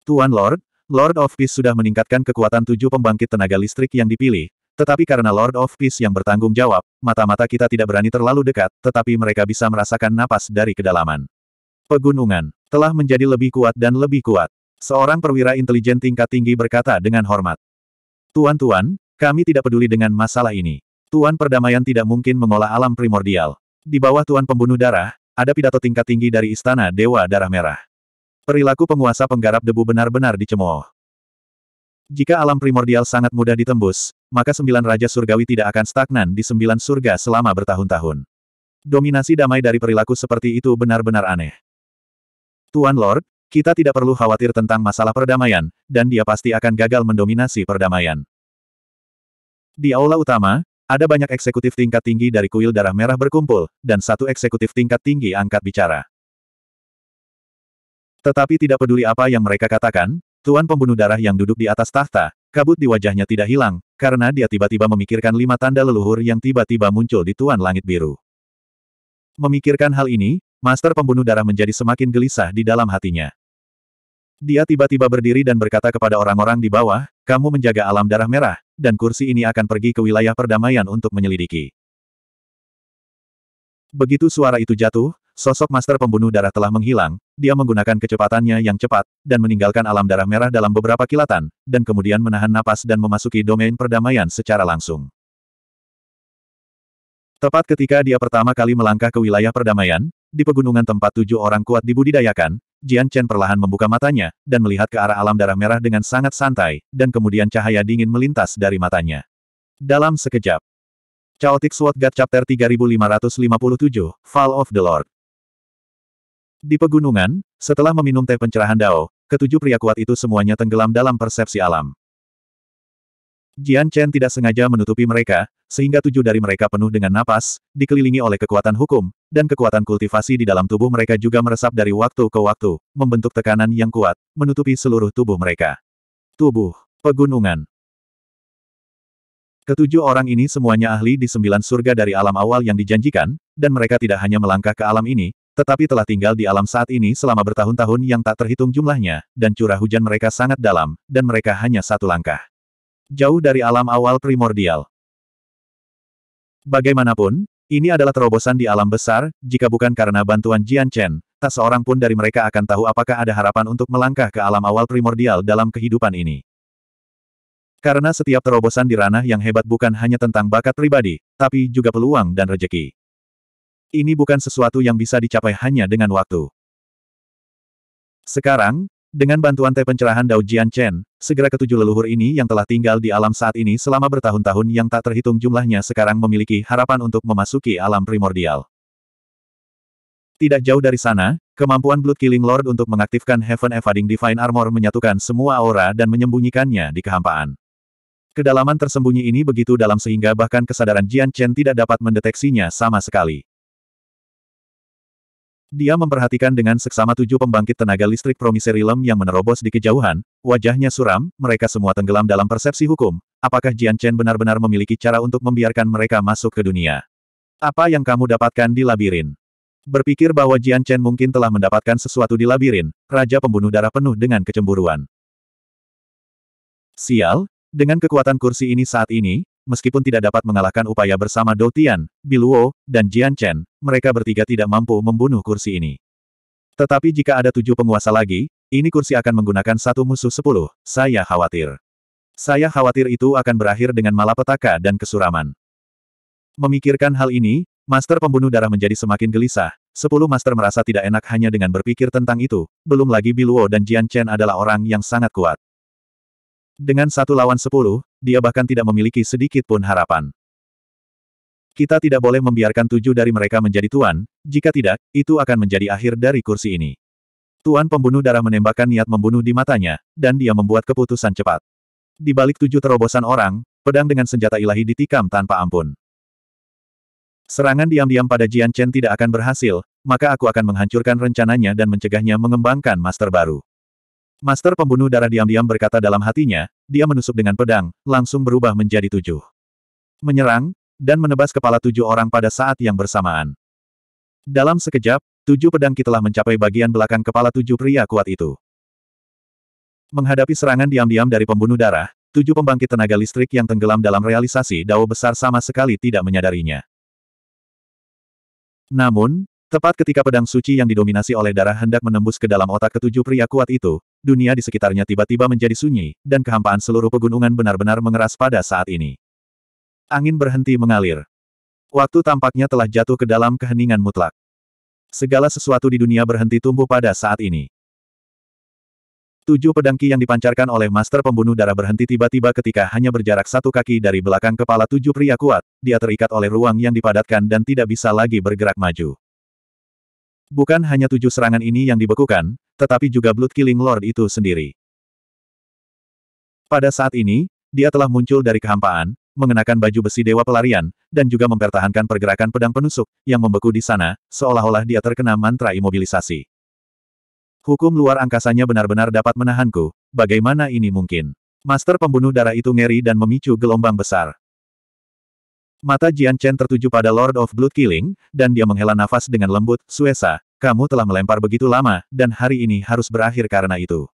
Tuan Lord, Lord of Peace sudah meningkatkan kekuatan tujuh pembangkit tenaga listrik yang dipilih, tetapi karena Lord of Peace yang bertanggung jawab, mata-mata kita tidak berani terlalu dekat, tetapi mereka bisa merasakan napas dari kedalaman. Pegunungan telah menjadi lebih kuat dan lebih kuat. Seorang perwira intelijen tingkat tinggi berkata dengan hormat. Tuan-tuan, kami tidak peduli dengan masalah ini. Tuan perdamaian tidak mungkin mengolah alam primordial. Di bawah Tuan Pembunuh Darah, ada pidato tingkat tinggi dari Istana Dewa Darah Merah. Perilaku penguasa penggarap debu benar-benar dicemooh. Jika alam primordial sangat mudah ditembus, maka sembilan raja surgawi tidak akan stagnan di sembilan surga selama bertahun-tahun. Dominasi damai dari perilaku seperti itu benar-benar aneh. Tuan Lord, kita tidak perlu khawatir tentang masalah perdamaian, dan dia pasti akan gagal mendominasi perdamaian. Di aula utama, ada banyak eksekutif tingkat tinggi dari kuil darah merah berkumpul, dan satu eksekutif tingkat tinggi angkat bicara. Tetapi tidak peduli apa yang mereka katakan, Tuan pembunuh darah yang duduk di atas tahta, kabut di wajahnya tidak hilang, karena dia tiba-tiba memikirkan lima tanda leluhur yang tiba-tiba muncul di Tuan Langit Biru. Memikirkan hal ini, Master pembunuh darah menjadi semakin gelisah di dalam hatinya. Dia tiba-tiba berdiri dan berkata kepada orang-orang di bawah, kamu menjaga alam darah merah, dan kursi ini akan pergi ke wilayah perdamaian untuk menyelidiki. Begitu suara itu jatuh, sosok master pembunuh darah telah menghilang, dia menggunakan kecepatannya yang cepat, dan meninggalkan alam darah merah dalam beberapa kilatan, dan kemudian menahan napas dan memasuki domain perdamaian secara langsung. Tepat ketika dia pertama kali melangkah ke wilayah perdamaian, di pegunungan tempat tujuh orang kuat dibudidayakan, Jian Chen perlahan membuka matanya, dan melihat ke arah alam darah merah dengan sangat santai, dan kemudian cahaya dingin melintas dari matanya. Dalam sekejap, Chaotic Sword God Chapter 3557, Fall of the Lord. Di pegunungan, setelah meminum teh pencerahan Dao, ketujuh pria kuat itu semuanya tenggelam dalam persepsi alam. Jian Chen tidak sengaja menutupi mereka, sehingga tujuh dari mereka penuh dengan napas, dikelilingi oleh kekuatan hukum, dan kekuatan kultivasi di dalam tubuh mereka juga meresap dari waktu ke waktu, membentuk tekanan yang kuat, menutupi seluruh tubuh mereka. Tubuh Pegunungan Ketujuh orang ini semuanya ahli di sembilan surga dari alam awal yang dijanjikan, dan mereka tidak hanya melangkah ke alam ini, tetapi telah tinggal di alam saat ini selama bertahun-tahun yang tak terhitung jumlahnya, dan curah hujan mereka sangat dalam, dan mereka hanya satu langkah. Jauh dari alam awal primordial. Bagaimanapun, ini adalah terobosan di alam besar, jika bukan karena bantuan Jian Chen, tak seorang pun dari mereka akan tahu apakah ada harapan untuk melangkah ke alam awal primordial dalam kehidupan ini. Karena setiap terobosan di ranah yang hebat bukan hanya tentang bakat pribadi, tapi juga peluang dan rejeki. Ini bukan sesuatu yang bisa dicapai hanya dengan waktu. Sekarang, dengan bantuan teh pencerahan Dao Jian Chen, segera ketujuh leluhur ini yang telah tinggal di alam saat ini selama bertahun-tahun yang tak terhitung jumlahnya sekarang memiliki harapan untuk memasuki alam primordial. Tidak jauh dari sana, kemampuan Blood Killing Lord untuk mengaktifkan Heaven Evading Divine Armor menyatukan semua aura dan menyembunyikannya di kehampaan. Kedalaman tersembunyi ini begitu dalam sehingga bahkan kesadaran Jian Chen tidak dapat mendeteksinya sama sekali. Dia memperhatikan dengan seksama tujuh pembangkit tenaga listrik lem yang menerobos di kejauhan, wajahnya suram, mereka semua tenggelam dalam persepsi hukum, apakah Jian Chen benar-benar memiliki cara untuk membiarkan mereka masuk ke dunia? Apa yang kamu dapatkan di labirin? Berpikir bahwa Jian Chen mungkin telah mendapatkan sesuatu di labirin, Raja Pembunuh Darah penuh dengan kecemburuan. Sial, dengan kekuatan kursi ini saat ini, meskipun tidak dapat mengalahkan upaya bersama Dou Tian, Biluo, dan Jian Chen, mereka bertiga tidak mampu membunuh kursi ini. Tetapi jika ada tujuh penguasa lagi, ini kursi akan menggunakan satu musuh sepuluh, saya khawatir. Saya khawatir itu akan berakhir dengan malapetaka dan kesuraman. Memikirkan hal ini, Master pembunuh darah menjadi semakin gelisah. Sepuluh master merasa tidak enak hanya dengan berpikir tentang itu, belum lagi Biluo dan Jian Chen adalah orang yang sangat kuat. Dengan satu lawan sepuluh, dia bahkan tidak memiliki sedikit pun harapan. Kita tidak boleh membiarkan tujuh dari mereka menjadi tuan, jika tidak, itu akan menjadi akhir dari kursi ini. Tuan pembunuh darah menembakkan niat membunuh di matanya, dan dia membuat keputusan cepat. Di balik tujuh terobosan orang, pedang dengan senjata ilahi ditikam tanpa ampun. Serangan diam-diam pada Jian Chen tidak akan berhasil, maka aku akan menghancurkan rencananya dan mencegahnya mengembangkan master baru. Master pembunuh darah diam-diam berkata dalam hatinya, dia menusuk dengan pedang, langsung berubah menjadi tujuh. Menyerang, dan menebas kepala tujuh orang pada saat yang bersamaan. Dalam sekejap, tujuh pedang telah mencapai bagian belakang kepala tujuh pria kuat itu. Menghadapi serangan diam-diam dari pembunuh darah, tujuh pembangkit tenaga listrik yang tenggelam dalam realisasi dao besar sama sekali tidak menyadarinya. Namun, tepat ketika pedang suci yang didominasi oleh darah hendak menembus ke dalam otak ketujuh pria kuat itu, dunia di sekitarnya tiba-tiba menjadi sunyi, dan kehampaan seluruh pegunungan benar-benar mengeras pada saat ini. Angin berhenti mengalir. Waktu tampaknya telah jatuh ke dalam keheningan mutlak. Segala sesuatu di dunia berhenti tumbuh pada saat ini. Tujuh pedangki yang dipancarkan oleh Master Pembunuh Darah berhenti tiba-tiba ketika hanya berjarak satu kaki dari belakang kepala tujuh pria kuat, dia terikat oleh ruang yang dipadatkan dan tidak bisa lagi bergerak maju. Bukan hanya tujuh serangan ini yang dibekukan, tetapi juga Blood Killing Lord itu sendiri. Pada saat ini, dia telah muncul dari kehampaan, mengenakan baju besi dewa pelarian, dan juga mempertahankan pergerakan pedang penusuk, yang membeku di sana, seolah-olah dia terkena mantra imobilisasi. Hukum luar angkasanya benar-benar dapat menahanku, bagaimana ini mungkin? Master pembunuh darah itu ngeri dan memicu gelombang besar. Mata Jian Chen tertuju pada Lord of Blood Killing, dan dia menghela nafas dengan lembut, Suesa, kamu telah melempar begitu lama, dan hari ini harus berakhir karena itu.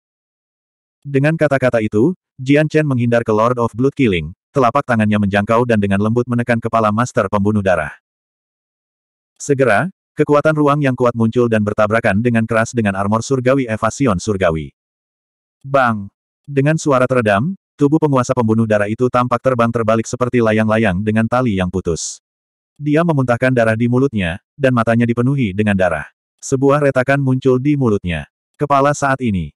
Dengan kata-kata itu, Jian Chen menghindar ke Lord of Blood Killing, telapak tangannya menjangkau dan dengan lembut menekan kepala Master Pembunuh Darah. Segera, kekuatan ruang yang kuat muncul dan bertabrakan dengan keras dengan armor surgawi evasion surgawi. Bang! Dengan suara teredam, Tubuh penguasa pembunuh darah itu tampak terbang terbalik seperti layang-layang dengan tali yang putus. Dia memuntahkan darah di mulutnya, dan matanya dipenuhi dengan darah. Sebuah retakan muncul di mulutnya. Kepala saat ini.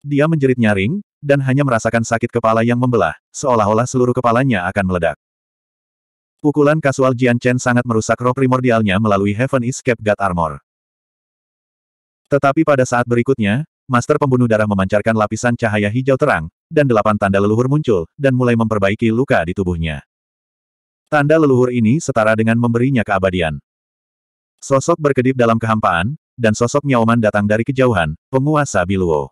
Dia menjerit nyaring, dan hanya merasakan sakit kepala yang membelah, seolah-olah seluruh kepalanya akan meledak. Pukulan kasual Jian Chen sangat merusak roh primordialnya melalui Heaven Escape God Armor. Tetapi pada saat berikutnya, Master Pembunuh Darah memancarkan lapisan cahaya hijau terang, dan delapan tanda leluhur muncul, dan mulai memperbaiki luka di tubuhnya. Tanda leluhur ini setara dengan memberinya keabadian. Sosok berkedip dalam kehampaan, dan sosok Nyaoman datang dari kejauhan, penguasa Biluo.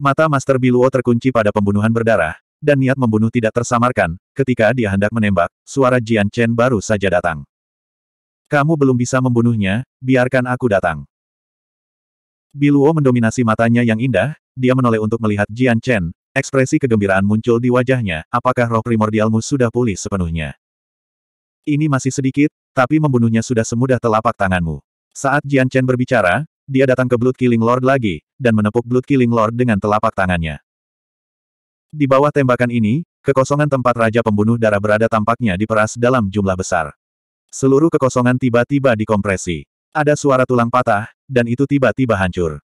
Mata Master Biluo terkunci pada pembunuhan berdarah, dan niat membunuh tidak tersamarkan, ketika dia hendak menembak, suara Jian Chen baru saja datang. Kamu belum bisa membunuhnya, biarkan aku datang. Biluo mendominasi matanya yang indah, dia menoleh untuk melihat Jian Chen, ekspresi kegembiraan muncul di wajahnya, apakah roh primordialmu sudah pulih sepenuhnya? Ini masih sedikit, tapi membunuhnya sudah semudah telapak tanganmu. Saat Jian Chen berbicara, dia datang ke Blood Killing Lord lagi, dan menepuk Blood Killing Lord dengan telapak tangannya. Di bawah tembakan ini, kekosongan tempat Raja Pembunuh Darah berada tampaknya diperas dalam jumlah besar. Seluruh kekosongan tiba-tiba dikompresi. Ada suara tulang patah, dan itu tiba-tiba hancur.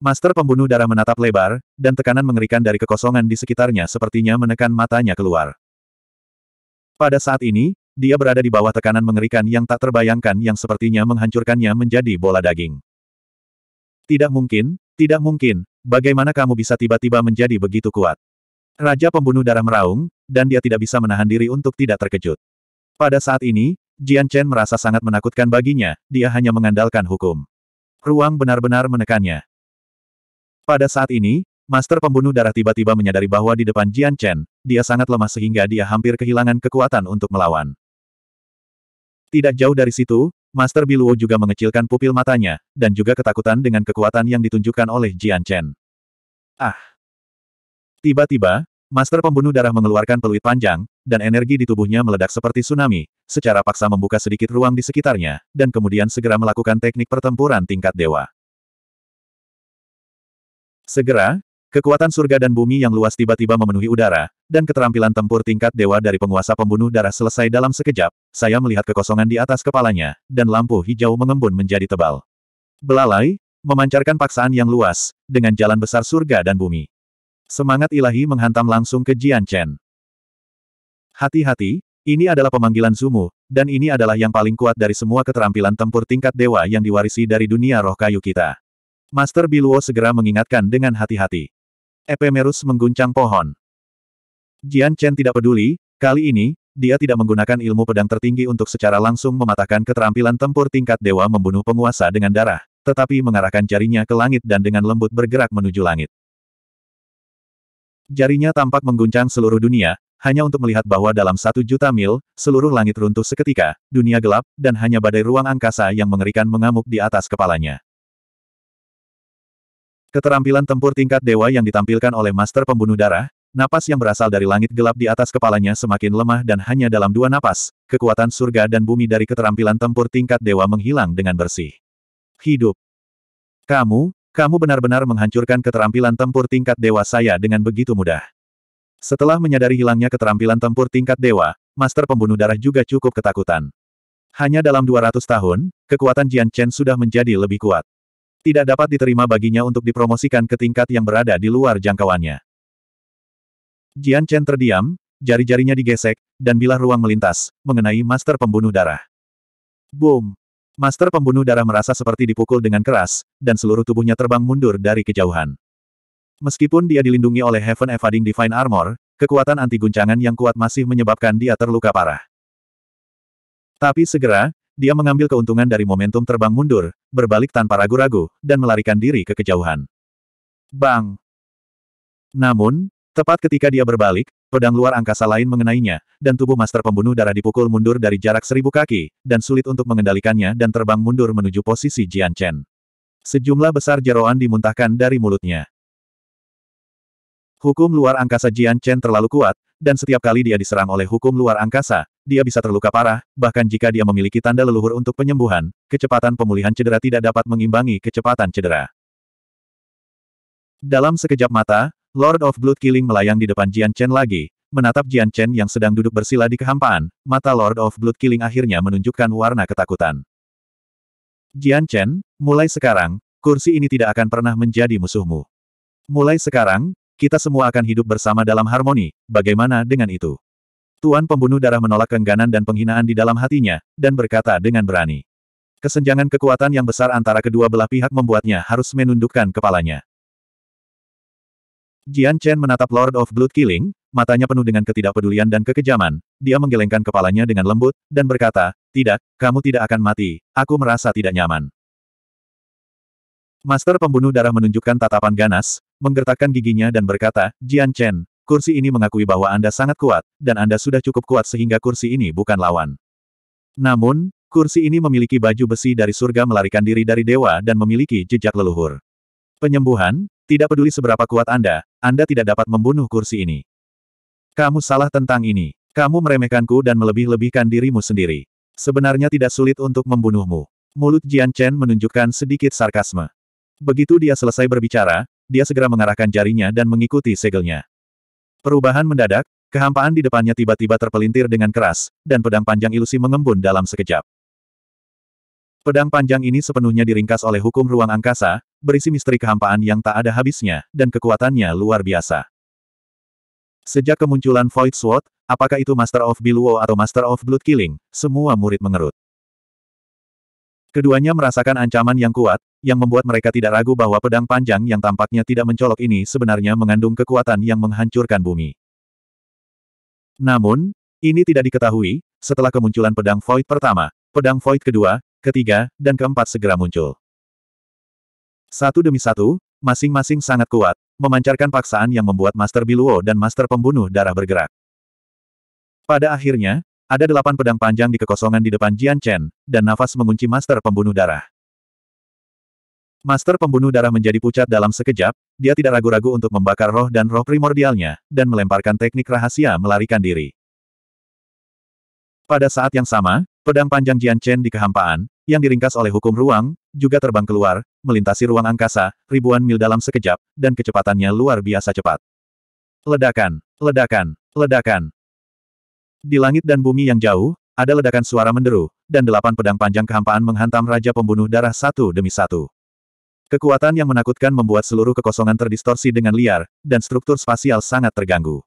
Master pembunuh darah menatap lebar, dan tekanan mengerikan dari kekosongan di sekitarnya sepertinya menekan matanya keluar. Pada saat ini, dia berada di bawah tekanan mengerikan yang tak terbayangkan yang sepertinya menghancurkannya menjadi bola daging. Tidak mungkin, tidak mungkin, bagaimana kamu bisa tiba-tiba menjadi begitu kuat? Raja pembunuh darah meraung, dan dia tidak bisa menahan diri untuk tidak terkejut. Pada saat ini, Jian Chen merasa sangat menakutkan baginya, dia hanya mengandalkan hukum. Ruang benar-benar menekannya. Pada saat ini, Master Pembunuh Darah tiba-tiba menyadari bahwa di depan Jian Chen, dia sangat lemah sehingga dia hampir kehilangan kekuatan untuk melawan. Tidak jauh dari situ, Master Biluo juga mengecilkan pupil matanya, dan juga ketakutan dengan kekuatan yang ditunjukkan oleh Jian Chen. Ah! Tiba-tiba, Master pembunuh darah mengeluarkan peluit panjang, dan energi di tubuhnya meledak seperti tsunami, secara paksa membuka sedikit ruang di sekitarnya, dan kemudian segera melakukan teknik pertempuran tingkat dewa. Segera, kekuatan surga dan bumi yang luas tiba-tiba memenuhi udara, dan keterampilan tempur tingkat dewa dari penguasa pembunuh darah selesai dalam sekejap, saya melihat kekosongan di atas kepalanya, dan lampu hijau mengembun menjadi tebal. Belalai, memancarkan paksaan yang luas, dengan jalan besar surga dan bumi. Semangat ilahi menghantam langsung ke Jian Chen. Hati-hati, ini adalah pemanggilan Zumu, dan ini adalah yang paling kuat dari semua keterampilan tempur tingkat dewa yang diwarisi dari dunia roh kayu kita. Master Biluo segera mengingatkan dengan hati-hati. Epemerus mengguncang pohon. Jian Chen tidak peduli, kali ini, dia tidak menggunakan ilmu pedang tertinggi untuk secara langsung mematahkan keterampilan tempur tingkat dewa membunuh penguasa dengan darah, tetapi mengarahkan jarinya ke langit dan dengan lembut bergerak menuju langit. Jarinya tampak mengguncang seluruh dunia, hanya untuk melihat bahwa dalam satu juta mil, seluruh langit runtuh seketika, dunia gelap, dan hanya badai ruang angkasa yang mengerikan mengamuk di atas kepalanya. Keterampilan tempur tingkat dewa yang ditampilkan oleh Master Pembunuh Darah, napas yang berasal dari langit gelap di atas kepalanya semakin lemah dan hanya dalam dua napas, kekuatan surga dan bumi dari keterampilan tempur tingkat dewa menghilang dengan bersih. Hidup. Kamu, kamu benar-benar menghancurkan keterampilan tempur tingkat dewa saya dengan begitu mudah. Setelah menyadari hilangnya keterampilan tempur tingkat dewa, Master Pembunuh Darah juga cukup ketakutan. Hanya dalam 200 tahun, kekuatan Jian Chen sudah menjadi lebih kuat. Tidak dapat diterima baginya untuk dipromosikan ke tingkat yang berada di luar jangkauannya. Jian Chen terdiam, jari-jarinya digesek, dan bilah ruang melintas, mengenai Master Pembunuh Darah. Boom! Master pembunuh darah merasa seperti dipukul dengan keras, dan seluruh tubuhnya terbang mundur dari kejauhan. Meskipun dia dilindungi oleh Heaven Evading Divine Armor, kekuatan anti guncangan yang kuat masih menyebabkan dia terluka parah. Tapi segera, dia mengambil keuntungan dari momentum terbang mundur, berbalik tanpa ragu-ragu, dan melarikan diri ke kejauhan. Bang! Namun, Tepat ketika dia berbalik, pedang luar angkasa lain mengenainya, dan tubuh master pembunuh darah dipukul mundur dari jarak seribu kaki, dan sulit untuk mengendalikannya dan terbang mundur menuju posisi Jian Chen. Sejumlah besar jeroan dimuntahkan dari mulutnya. Hukum luar angkasa Jian Chen terlalu kuat, dan setiap kali dia diserang oleh hukum luar angkasa, dia bisa terluka parah, bahkan jika dia memiliki tanda leluhur untuk penyembuhan, kecepatan pemulihan cedera tidak dapat mengimbangi kecepatan cedera. Dalam sekejap mata, Lord of Blood Killing melayang di depan Jian Chen lagi, menatap Jian Chen yang sedang duduk bersila di kehampaan, mata Lord of Blood Killing akhirnya menunjukkan warna ketakutan. Jian Chen, mulai sekarang, kursi ini tidak akan pernah menjadi musuhmu. Mulai sekarang, kita semua akan hidup bersama dalam harmoni, bagaimana dengan itu? Tuan pembunuh darah menolak kengganan dan penghinaan di dalam hatinya, dan berkata dengan berani. Kesenjangan kekuatan yang besar antara kedua belah pihak membuatnya harus menundukkan kepalanya. Jian Chen menatap Lord of Blood Killing, matanya penuh dengan ketidakpedulian dan kekejaman, dia menggelengkan kepalanya dengan lembut, dan berkata, Tidak, kamu tidak akan mati, aku merasa tidak nyaman. Master pembunuh darah menunjukkan tatapan ganas, menggertakkan giginya dan berkata, Jian Chen, kursi ini mengakui bahwa Anda sangat kuat, dan Anda sudah cukup kuat sehingga kursi ini bukan lawan. Namun, kursi ini memiliki baju besi dari surga melarikan diri dari dewa dan memiliki jejak leluhur. Penyembuhan, tidak peduli seberapa kuat Anda, Anda tidak dapat membunuh kursi ini. Kamu salah tentang ini. Kamu meremehkanku dan melebih-lebihkan dirimu sendiri. Sebenarnya tidak sulit untuk membunuhmu. Mulut Jian Chen menunjukkan sedikit sarkasme. Begitu dia selesai berbicara, dia segera mengarahkan jarinya dan mengikuti segelnya. Perubahan mendadak, kehampaan di depannya tiba-tiba terpelintir dengan keras, dan pedang panjang ilusi mengembun dalam sekejap. Pedang panjang ini sepenuhnya diringkas oleh hukum ruang angkasa, berisi misteri kehampaan yang tak ada habisnya, dan kekuatannya luar biasa. Sejak kemunculan Void Sword, apakah itu Master of Biluo atau Master of Blood Killing, semua murid mengerut. Keduanya merasakan ancaman yang kuat, yang membuat mereka tidak ragu bahwa pedang panjang yang tampaknya tidak mencolok ini sebenarnya mengandung kekuatan yang menghancurkan bumi. Namun, ini tidak diketahui, setelah kemunculan pedang Void pertama, pedang Void kedua, ketiga, dan keempat segera muncul. Satu demi satu, masing-masing sangat kuat, memancarkan paksaan yang membuat Master Biluo dan Master Pembunuh Darah bergerak. Pada akhirnya, ada delapan pedang panjang di kekosongan di depan Jian Chen, dan nafas mengunci Master Pembunuh Darah. Master Pembunuh Darah menjadi pucat dalam sekejap, dia tidak ragu-ragu untuk membakar roh dan roh primordialnya, dan melemparkan teknik rahasia melarikan diri. Pada saat yang sama, pedang panjang Jian Chen di kehampaan, yang diringkas oleh hukum ruang, juga terbang keluar, melintasi ruang angkasa, ribuan mil dalam sekejap, dan kecepatannya luar biasa cepat. Ledakan, ledakan, ledakan. Di langit dan bumi yang jauh, ada ledakan suara menderu, dan delapan pedang panjang kehampaan menghantam Raja Pembunuh Darah satu demi satu. Kekuatan yang menakutkan membuat seluruh kekosongan terdistorsi dengan liar, dan struktur spasial sangat terganggu.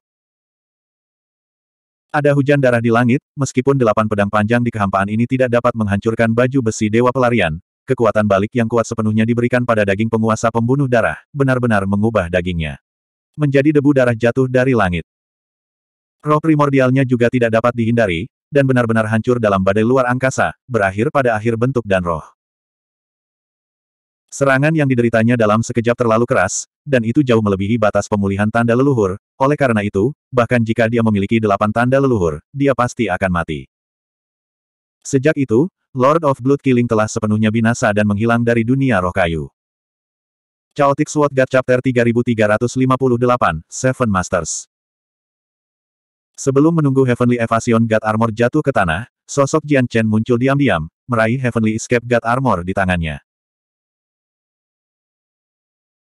Ada hujan darah di langit, meskipun delapan pedang panjang di kehampaan ini tidak dapat menghancurkan baju besi Dewa Pelarian, kekuatan balik yang kuat sepenuhnya diberikan pada daging penguasa pembunuh darah, benar-benar mengubah dagingnya. Menjadi debu darah jatuh dari langit. Roh primordialnya juga tidak dapat dihindari, dan benar-benar hancur dalam badai luar angkasa, berakhir pada akhir bentuk dan roh. Serangan yang dideritanya dalam sekejap terlalu keras, dan itu jauh melebihi batas pemulihan tanda leluhur, oleh karena itu, bahkan jika dia memiliki delapan tanda leluhur, dia pasti akan mati. Sejak itu, Lord of Blood Killing telah sepenuhnya binasa dan menghilang dari dunia roh kayu. Chaotic Sword God Chapter 3358, Seven Masters Sebelum menunggu Heavenly Evasion God Armor jatuh ke tanah, sosok Jian Chen muncul diam-diam, meraih Heavenly Escape God Armor di tangannya.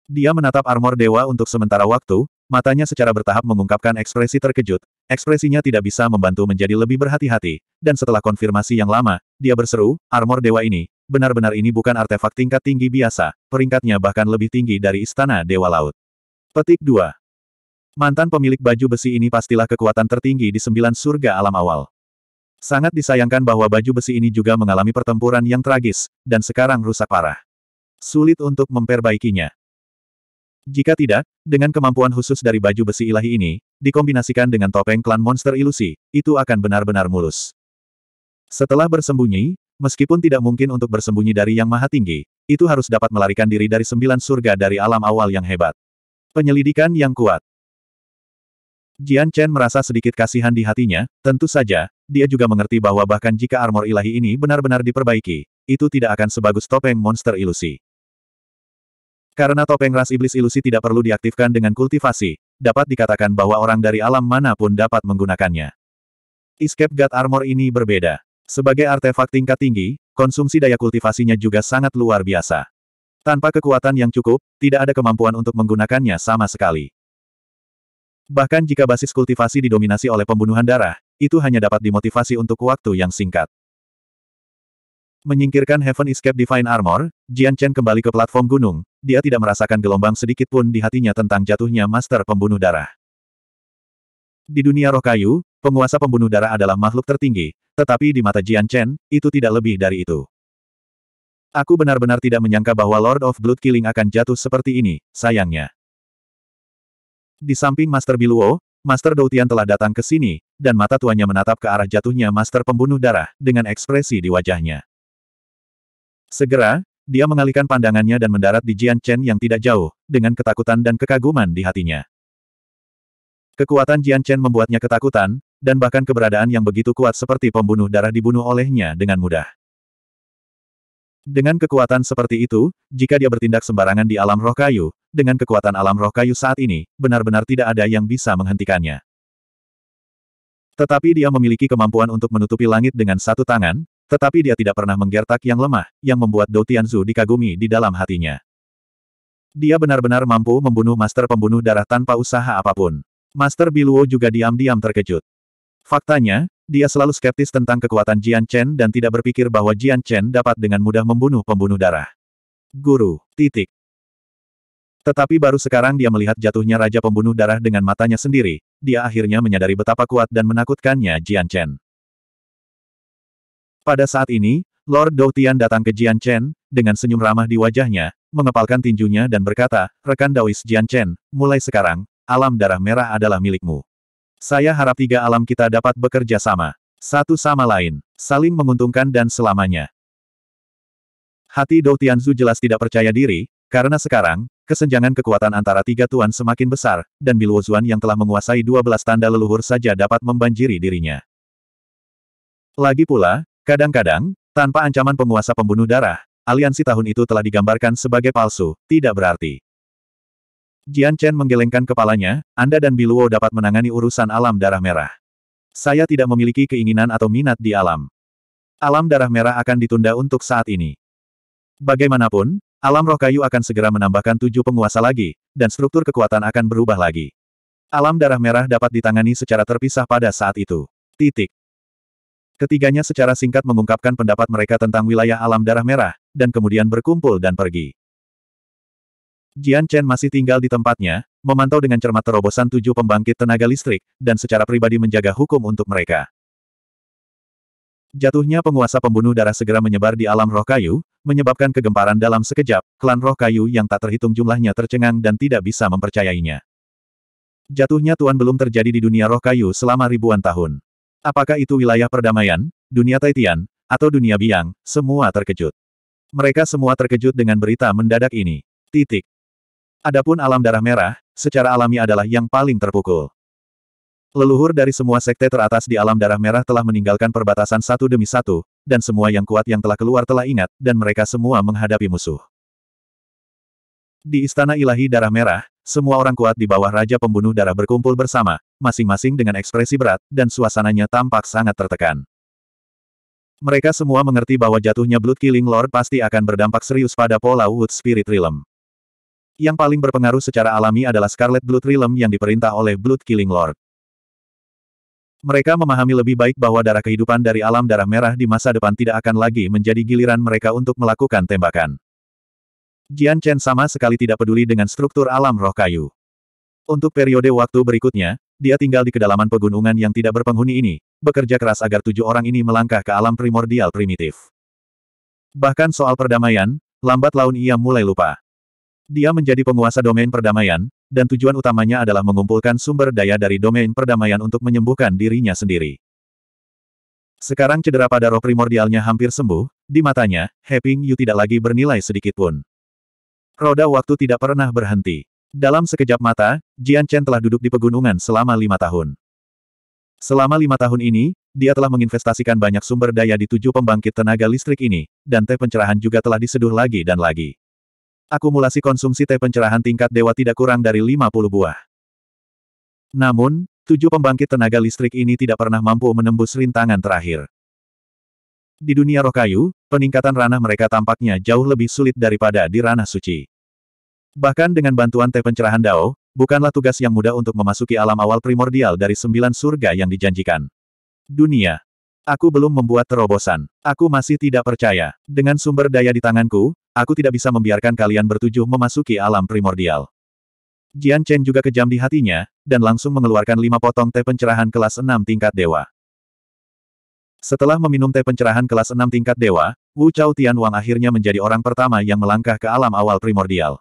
Dia menatap armor dewa untuk sementara waktu, matanya secara bertahap mengungkapkan ekspresi terkejut, ekspresinya tidak bisa membantu menjadi lebih berhati-hati, dan setelah konfirmasi yang lama, dia berseru, armor dewa ini, benar-benar ini bukan artefak tingkat tinggi biasa, peringkatnya bahkan lebih tinggi dari istana dewa laut. Petik 2. Mantan pemilik baju besi ini pastilah kekuatan tertinggi di sembilan surga alam awal. Sangat disayangkan bahwa baju besi ini juga mengalami pertempuran yang tragis, dan sekarang rusak parah. Sulit untuk memperbaikinya. Jika tidak, dengan kemampuan khusus dari baju besi ilahi ini, dikombinasikan dengan topeng klan monster ilusi, itu akan benar-benar mulus. Setelah bersembunyi, meskipun tidak mungkin untuk bersembunyi dari yang maha tinggi, itu harus dapat melarikan diri dari sembilan surga dari alam awal yang hebat. Penyelidikan yang kuat Jian Chen merasa sedikit kasihan di hatinya, tentu saja, dia juga mengerti bahwa bahkan jika armor ilahi ini benar-benar diperbaiki, itu tidak akan sebagus topeng monster ilusi. Karena topeng ras iblis ilusi tidak perlu diaktifkan dengan kultivasi, dapat dikatakan bahwa orang dari alam manapun dapat menggunakannya. Escape God Armor ini berbeda. Sebagai artefak tingkat tinggi, konsumsi daya kultivasinya juga sangat luar biasa. Tanpa kekuatan yang cukup, tidak ada kemampuan untuk menggunakannya sama sekali. Bahkan jika basis kultivasi didominasi oleh pembunuhan darah, itu hanya dapat dimotivasi untuk waktu yang singkat. Menyingkirkan Heaven Escape Divine Armor, Jian Chen kembali ke platform gunung, dia tidak merasakan gelombang sedikit pun di hatinya tentang jatuhnya Master Pembunuh Darah. Di dunia roh kayu, penguasa pembunuh darah adalah makhluk tertinggi, tetapi di mata Jian Chen, itu tidak lebih dari itu. Aku benar-benar tidak menyangka bahwa Lord of Blood Killing akan jatuh seperti ini, sayangnya. Di samping Master Biluo, Master Doutian telah datang ke sini, dan mata tuanya menatap ke arah jatuhnya Master Pembunuh Darah, dengan ekspresi di wajahnya. Segera, dia mengalihkan pandangannya dan mendarat di Jian Chen yang tidak jauh, dengan ketakutan dan kekaguman di hatinya. Kekuatan Jian Chen membuatnya ketakutan, dan bahkan keberadaan yang begitu kuat seperti pembunuh darah dibunuh olehnya dengan mudah. Dengan kekuatan seperti itu, jika dia bertindak sembarangan di alam roh kayu, dengan kekuatan alam roh kayu saat ini, benar-benar tidak ada yang bisa menghentikannya. Tetapi dia memiliki kemampuan untuk menutupi langit dengan satu tangan, tetapi dia tidak pernah menggertak yang lemah, yang membuat Dou Tianzu dikagumi di dalam hatinya. Dia benar-benar mampu membunuh Master Pembunuh Darah tanpa usaha apapun. Master Biluo juga diam-diam terkejut. Faktanya, dia selalu skeptis tentang kekuatan Jian Chen dan tidak berpikir bahwa Jian Chen dapat dengan mudah membunuh pembunuh darah. Guru, titik. Tetapi baru sekarang dia melihat jatuhnya Raja Pembunuh Darah dengan matanya sendiri, dia akhirnya menyadari betapa kuat dan menakutkannya Jian Chen. Pada saat ini, Lord Doutian datang ke Jian Chen, dengan senyum ramah di wajahnya, mengepalkan tinjunya dan berkata, Rekan Daois Jian Chen, mulai sekarang, alam darah merah adalah milikmu. Saya harap tiga alam kita dapat bekerja sama. Satu sama lain, saling menguntungkan dan selamanya. Hati Dou Tianzu jelas tidak percaya diri, karena sekarang, kesenjangan kekuatan antara tiga tuan semakin besar, dan Biluozuan yang telah menguasai dua belas tanda leluhur saja dapat membanjiri dirinya. Lagi pula, Kadang-kadang, tanpa ancaman penguasa pembunuh darah, aliansi tahun itu telah digambarkan sebagai palsu, tidak berarti. Jian Chen menggelengkan kepalanya, Anda dan Biluo dapat menangani urusan alam darah merah. Saya tidak memiliki keinginan atau minat di alam. Alam darah merah akan ditunda untuk saat ini. Bagaimanapun, alam roh kayu akan segera menambahkan tujuh penguasa lagi, dan struktur kekuatan akan berubah lagi. Alam darah merah dapat ditangani secara terpisah pada saat itu. Titik. Ketiganya secara singkat mengungkapkan pendapat mereka tentang wilayah alam darah merah, dan kemudian berkumpul dan pergi. Jian Chen masih tinggal di tempatnya, memantau dengan cermat terobosan tujuh pembangkit tenaga listrik, dan secara pribadi menjaga hukum untuk mereka. Jatuhnya penguasa pembunuh darah segera menyebar di alam roh kayu, menyebabkan kegemparan dalam sekejap, klan roh kayu yang tak terhitung jumlahnya tercengang dan tidak bisa mempercayainya. Jatuhnya Tuan belum terjadi di dunia roh kayu selama ribuan tahun. Apakah itu wilayah perdamaian, dunia Taitian, atau dunia biang, semua terkejut. Mereka semua terkejut dengan berita mendadak ini. Titik. Adapun alam darah merah, secara alami adalah yang paling terpukul. Leluhur dari semua sekte teratas di alam darah merah telah meninggalkan perbatasan satu demi satu, dan semua yang kuat yang telah keluar telah ingat, dan mereka semua menghadapi musuh. Di Istana Ilahi Darah Merah, semua orang kuat di bawah Raja Pembunuh Darah berkumpul bersama, masing-masing dengan ekspresi berat, dan suasananya tampak sangat tertekan. Mereka semua mengerti bahwa jatuhnya Blood Killing Lord pasti akan berdampak serius pada pola Wood Spirit Realm. Yang paling berpengaruh secara alami adalah Scarlet Blood Realm yang diperintah oleh Blood Killing Lord. Mereka memahami lebih baik bahwa darah kehidupan dari alam darah merah di masa depan tidak akan lagi menjadi giliran mereka untuk melakukan tembakan. Jian Chen sama sekali tidak peduli dengan struktur alam roh kayu. Untuk periode waktu berikutnya, dia tinggal di kedalaman pegunungan yang tidak berpenghuni ini, bekerja keras agar tujuh orang ini melangkah ke alam primordial primitif. Bahkan soal perdamaian, lambat laun ia mulai lupa. Dia menjadi penguasa domain perdamaian, dan tujuan utamanya adalah mengumpulkan sumber daya dari domain perdamaian untuk menyembuhkan dirinya sendiri. Sekarang cedera pada roh primordialnya hampir sembuh, di matanya, Happy Yu tidak lagi bernilai sedikitpun. Roda waktu tidak pernah berhenti. Dalam sekejap mata, Jian Chen telah duduk di pegunungan selama lima tahun. Selama lima tahun ini, dia telah menginvestasikan banyak sumber daya di tujuh pembangkit tenaga listrik ini, dan teh pencerahan juga telah diseduh lagi dan lagi. Akumulasi konsumsi teh pencerahan tingkat dewa tidak kurang dari 50 buah. Namun, tujuh pembangkit tenaga listrik ini tidak pernah mampu menembus rintangan terakhir. Di dunia roh kayu, peningkatan ranah mereka tampaknya jauh lebih sulit daripada di ranah suci. Bahkan dengan bantuan teh pencerahan Dao, bukanlah tugas yang mudah untuk memasuki alam awal primordial dari sembilan surga yang dijanjikan. Dunia. Aku belum membuat terobosan. Aku masih tidak percaya. Dengan sumber daya di tanganku, aku tidak bisa membiarkan kalian bertujuh memasuki alam primordial. Jian Chen juga kejam di hatinya, dan langsung mengeluarkan lima potong teh pencerahan kelas enam tingkat dewa. Setelah meminum teh pencerahan kelas 6 tingkat dewa, Wu Chao Wang akhirnya menjadi orang pertama yang melangkah ke alam awal primordial.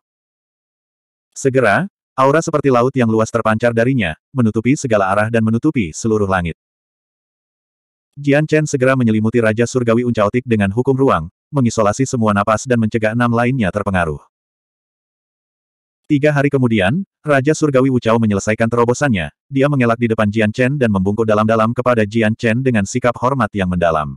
Segera, aura seperti laut yang luas terpancar darinya, menutupi segala arah dan menutupi seluruh langit. Jian Chen segera menyelimuti Raja Surgawi Uncaotik dengan hukum ruang, mengisolasi semua napas dan mencegah enam lainnya terpengaruh. Tiga hari kemudian, Raja Surgawi Wuchao menyelesaikan terobosannya, dia mengelak di depan Jian Chen dan membungkuk dalam-dalam kepada Jian Chen dengan sikap hormat yang mendalam.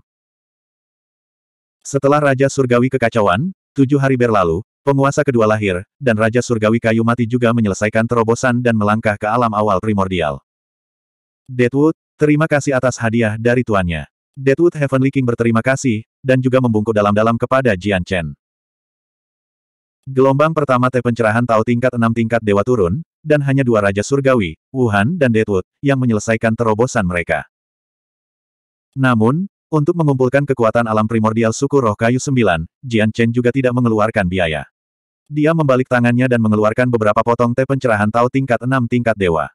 Setelah Raja Surgawi kekacauan, tujuh hari berlalu, penguasa kedua lahir, dan Raja Surgawi Kayu Mati juga menyelesaikan terobosan dan melangkah ke alam awal primordial. Deadwood, terima kasih atas hadiah dari tuannya. Deadwood Heavenly King berterima kasih, dan juga membungkuk dalam-dalam kepada Jian Chen. Gelombang pertama teh pencerahan tahu tingkat enam tingkat dewa turun, dan hanya dua raja surgawi, Wuhan dan Deadwood, yang menyelesaikan terobosan mereka. Namun, untuk mengumpulkan kekuatan alam primordial suku roh kayu sembilan, Jian Chen juga tidak mengeluarkan biaya. Dia membalik tangannya dan mengeluarkan beberapa potong teh pencerahan tahu tingkat enam tingkat dewa.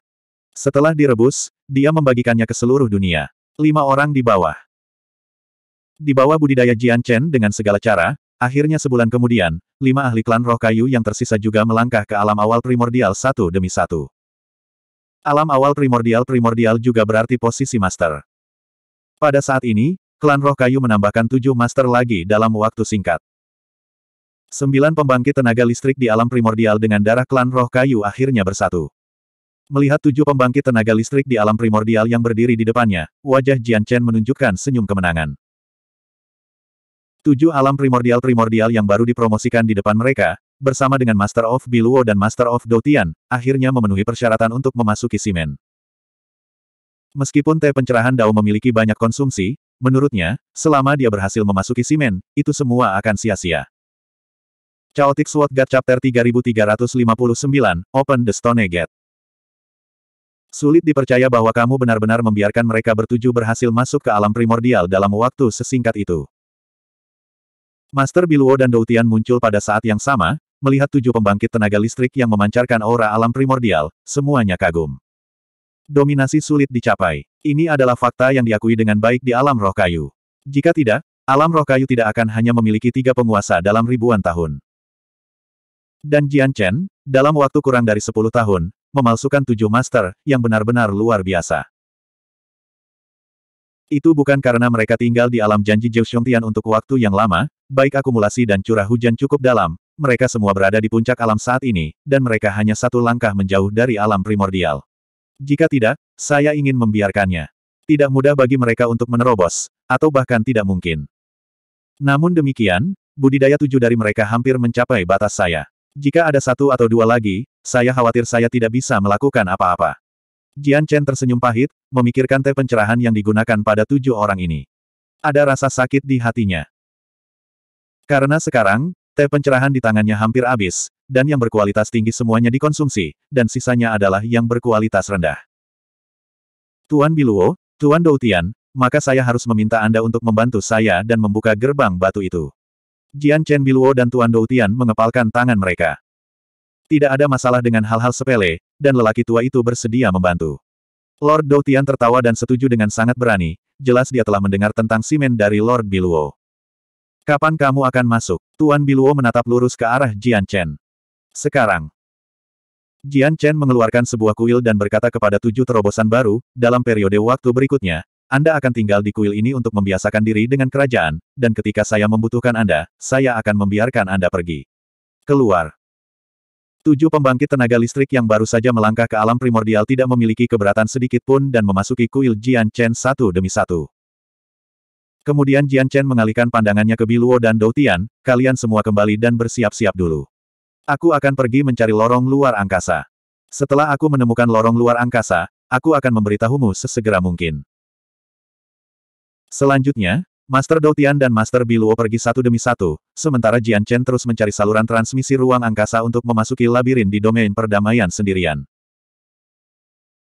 Setelah direbus, dia membagikannya ke seluruh dunia. Lima orang di bawah. Di bawah budidaya Jian Chen dengan segala cara, akhirnya sebulan kemudian, lima ahli klan roh kayu yang tersisa juga melangkah ke alam awal primordial satu demi satu. Alam awal primordial-primordial juga berarti posisi master. Pada saat ini, klan roh kayu menambahkan tujuh master lagi dalam waktu singkat. Sembilan pembangkit tenaga listrik di alam primordial dengan darah klan roh kayu akhirnya bersatu. Melihat tujuh pembangkit tenaga listrik di alam primordial yang berdiri di depannya, wajah Jian Chen menunjukkan senyum kemenangan. Tujuh alam primordial-primordial yang baru dipromosikan di depan mereka, bersama dengan Master of Biluo dan Master of Dotian, akhirnya memenuhi persyaratan untuk memasuki Simen. Meskipun teh pencerahan Dao memiliki banyak konsumsi, menurutnya, selama dia berhasil memasuki Simen, itu semua akan sia-sia. Chaotic Sword God Chapter 3359, Open the Stone Gate. Sulit dipercaya bahwa kamu benar-benar membiarkan mereka bertujuh berhasil masuk ke alam primordial dalam waktu sesingkat itu. Master Biluo dan Doutian muncul pada saat yang sama, melihat tujuh pembangkit tenaga listrik yang memancarkan aura alam primordial, semuanya kagum. Dominasi sulit dicapai. Ini adalah fakta yang diakui dengan baik di alam roh kayu. Jika tidak, alam roh kayu tidak akan hanya memiliki tiga penguasa dalam ribuan tahun. Dan Jian Chen, dalam waktu kurang dari sepuluh tahun, memalsukan tujuh master, yang benar-benar luar biasa. Itu bukan karena mereka tinggal di alam janji Zhou Tian untuk waktu yang lama, baik akumulasi dan curah hujan cukup dalam, mereka semua berada di puncak alam saat ini, dan mereka hanya satu langkah menjauh dari alam primordial. Jika tidak, saya ingin membiarkannya. Tidak mudah bagi mereka untuk menerobos, atau bahkan tidak mungkin. Namun demikian, budidaya tujuh dari mereka hampir mencapai batas saya. Jika ada satu atau dua lagi, saya khawatir saya tidak bisa melakukan apa-apa. Jian Chen tersenyum pahit, memikirkan teh pencerahan yang digunakan pada tujuh orang ini. Ada rasa sakit di hatinya. Karena sekarang, teh pencerahan di tangannya hampir habis, dan yang berkualitas tinggi semuanya dikonsumsi, dan sisanya adalah yang berkualitas rendah. Tuan Biluo, Tuan Doutian, maka saya harus meminta Anda untuk membantu saya dan membuka gerbang batu itu. Jian Chen Biluo dan Tuan Doutian mengepalkan tangan mereka. Tidak ada masalah dengan hal-hal sepele, dan lelaki tua itu bersedia membantu. Lord Doutian tertawa dan setuju dengan sangat berani, jelas dia telah mendengar tentang simen dari Lord Biluo. Kapan kamu akan masuk? Tuan Biluo menatap lurus ke arah Jian Chen. Sekarang. Jian Chen mengeluarkan sebuah kuil dan berkata kepada tujuh terobosan baru, dalam periode waktu berikutnya, anda akan tinggal di kuil ini untuk membiasakan diri dengan kerajaan, dan ketika saya membutuhkan Anda, saya akan membiarkan Anda pergi. Keluar. Tujuh pembangkit tenaga listrik yang baru saja melangkah ke alam primordial tidak memiliki keberatan sedikit pun dan memasuki kuil Jian Chen satu demi satu. Kemudian Jian Chen mengalihkan pandangannya ke Biluo dan Dou Tian, kalian semua kembali dan bersiap-siap dulu. Aku akan pergi mencari lorong luar angkasa. Setelah aku menemukan lorong luar angkasa, aku akan memberitahumu sesegera mungkin. Selanjutnya, Master Doutian dan Master Biluo pergi satu demi satu, sementara Jian Chen terus mencari saluran transmisi ruang angkasa untuk memasuki labirin di domain perdamaian sendirian.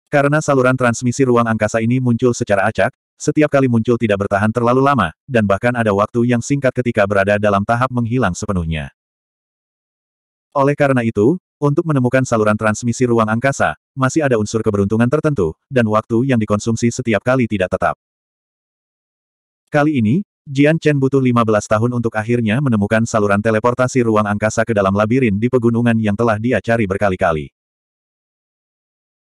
Karena saluran transmisi ruang angkasa ini muncul secara acak, setiap kali muncul tidak bertahan terlalu lama, dan bahkan ada waktu yang singkat ketika berada dalam tahap menghilang sepenuhnya. Oleh karena itu, untuk menemukan saluran transmisi ruang angkasa, masih ada unsur keberuntungan tertentu, dan waktu yang dikonsumsi setiap kali tidak tetap. Kali ini, Jian Chen butuh 15 tahun untuk akhirnya menemukan saluran teleportasi ruang angkasa ke dalam labirin di pegunungan yang telah dia cari berkali-kali.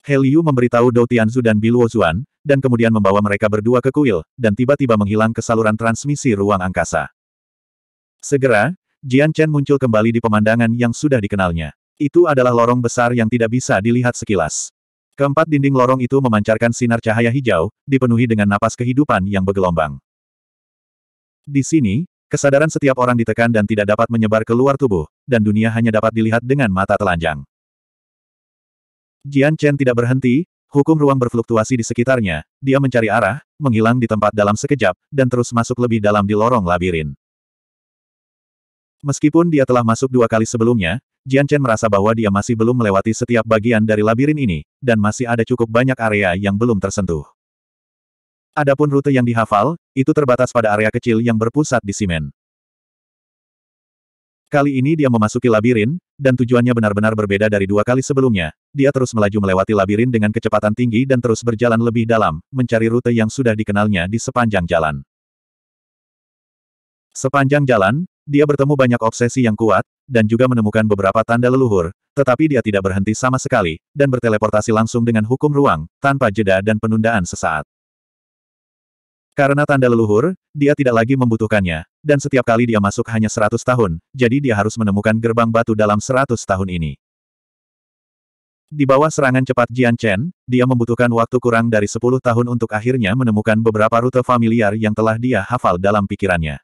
Heliu memberitahu Dou Tianzu dan Biluo Zuan, dan kemudian membawa mereka berdua ke kuil, dan tiba-tiba menghilang ke saluran transmisi ruang angkasa. Segera, Jian Chen muncul kembali di pemandangan yang sudah dikenalnya. Itu adalah lorong besar yang tidak bisa dilihat sekilas. Keempat dinding lorong itu memancarkan sinar cahaya hijau, dipenuhi dengan napas kehidupan yang bergelombang. Di sini, kesadaran setiap orang ditekan dan tidak dapat menyebar ke luar tubuh, dan dunia hanya dapat dilihat dengan mata telanjang. Jian Chen tidak berhenti, hukum ruang berfluktuasi di sekitarnya, dia mencari arah, menghilang di tempat dalam sekejap, dan terus masuk lebih dalam di lorong labirin. Meskipun dia telah masuk dua kali sebelumnya, Jian Chen merasa bahwa dia masih belum melewati setiap bagian dari labirin ini, dan masih ada cukup banyak area yang belum tersentuh. Adapun rute yang dihafal, itu terbatas pada area kecil yang berpusat di simen. Kali ini dia memasuki labirin, dan tujuannya benar-benar berbeda dari dua kali sebelumnya. Dia terus melaju melewati labirin dengan kecepatan tinggi dan terus berjalan lebih dalam, mencari rute yang sudah dikenalnya di sepanjang jalan. Sepanjang jalan, dia bertemu banyak obsesi yang kuat, dan juga menemukan beberapa tanda leluhur, tetapi dia tidak berhenti sama sekali, dan berteleportasi langsung dengan hukum ruang, tanpa jeda dan penundaan sesaat. Karena tanda leluhur, dia tidak lagi membutuhkannya, dan setiap kali dia masuk hanya seratus tahun, jadi dia harus menemukan gerbang batu dalam seratus tahun ini. Di bawah serangan cepat Jian Chen, dia membutuhkan waktu kurang dari sepuluh tahun untuk akhirnya menemukan beberapa rute familiar yang telah dia hafal dalam pikirannya.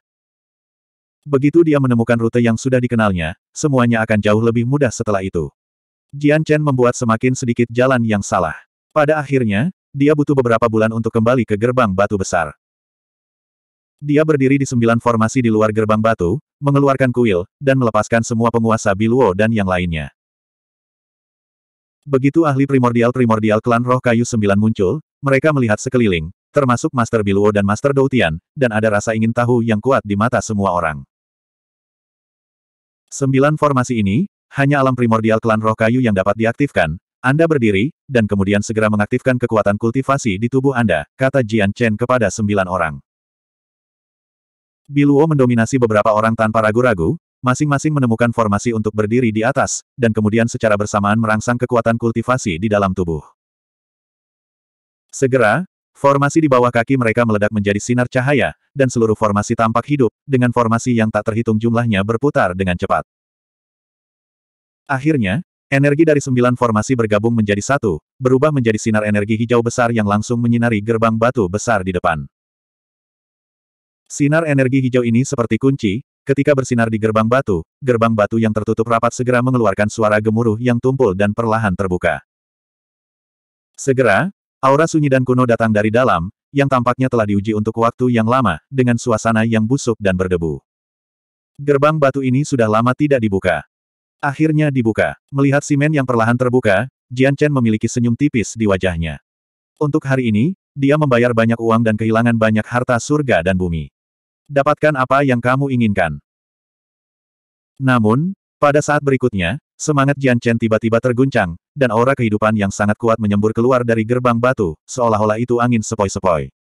Begitu dia menemukan rute yang sudah dikenalnya, semuanya akan jauh lebih mudah setelah itu. Jian Chen membuat semakin sedikit jalan yang salah. Pada akhirnya, dia butuh beberapa bulan untuk kembali ke gerbang batu besar. Dia berdiri di sembilan formasi di luar gerbang batu, mengeluarkan kuil, dan melepaskan semua penguasa Biluo dan yang lainnya. Begitu ahli primordial-primordial klan roh kayu sembilan muncul, mereka melihat sekeliling, termasuk Master Biluo dan Master Doutian, dan ada rasa ingin tahu yang kuat di mata semua orang. Sembilan formasi ini, hanya alam primordial klan roh kayu yang dapat diaktifkan, Anda berdiri, dan kemudian segera mengaktifkan kekuatan kultivasi di tubuh Anda, kata Jian Chen kepada sembilan orang. Biluo mendominasi beberapa orang tanpa ragu-ragu, masing-masing menemukan formasi untuk berdiri di atas, dan kemudian secara bersamaan merangsang kekuatan kultivasi di dalam tubuh. Segera, formasi di bawah kaki mereka meledak menjadi sinar cahaya, dan seluruh formasi tampak hidup, dengan formasi yang tak terhitung jumlahnya berputar dengan cepat. Akhirnya, Energi dari sembilan formasi bergabung menjadi satu, berubah menjadi sinar energi hijau besar yang langsung menyinari gerbang batu besar di depan. Sinar energi hijau ini seperti kunci, ketika bersinar di gerbang batu, gerbang batu yang tertutup rapat segera mengeluarkan suara gemuruh yang tumpul dan perlahan terbuka. Segera, aura sunyi dan kuno datang dari dalam, yang tampaknya telah diuji untuk waktu yang lama, dengan suasana yang busuk dan berdebu. Gerbang batu ini sudah lama tidak dibuka. Akhirnya dibuka. Melihat simen yang perlahan terbuka, Jian Chen memiliki senyum tipis di wajahnya. Untuk hari ini, dia membayar banyak uang dan kehilangan banyak harta surga dan bumi. Dapatkan apa yang kamu inginkan. Namun, pada saat berikutnya, semangat Jian Chen tiba-tiba terguncang, dan aura kehidupan yang sangat kuat menyembur keluar dari gerbang batu, seolah-olah itu angin sepoi-sepoi.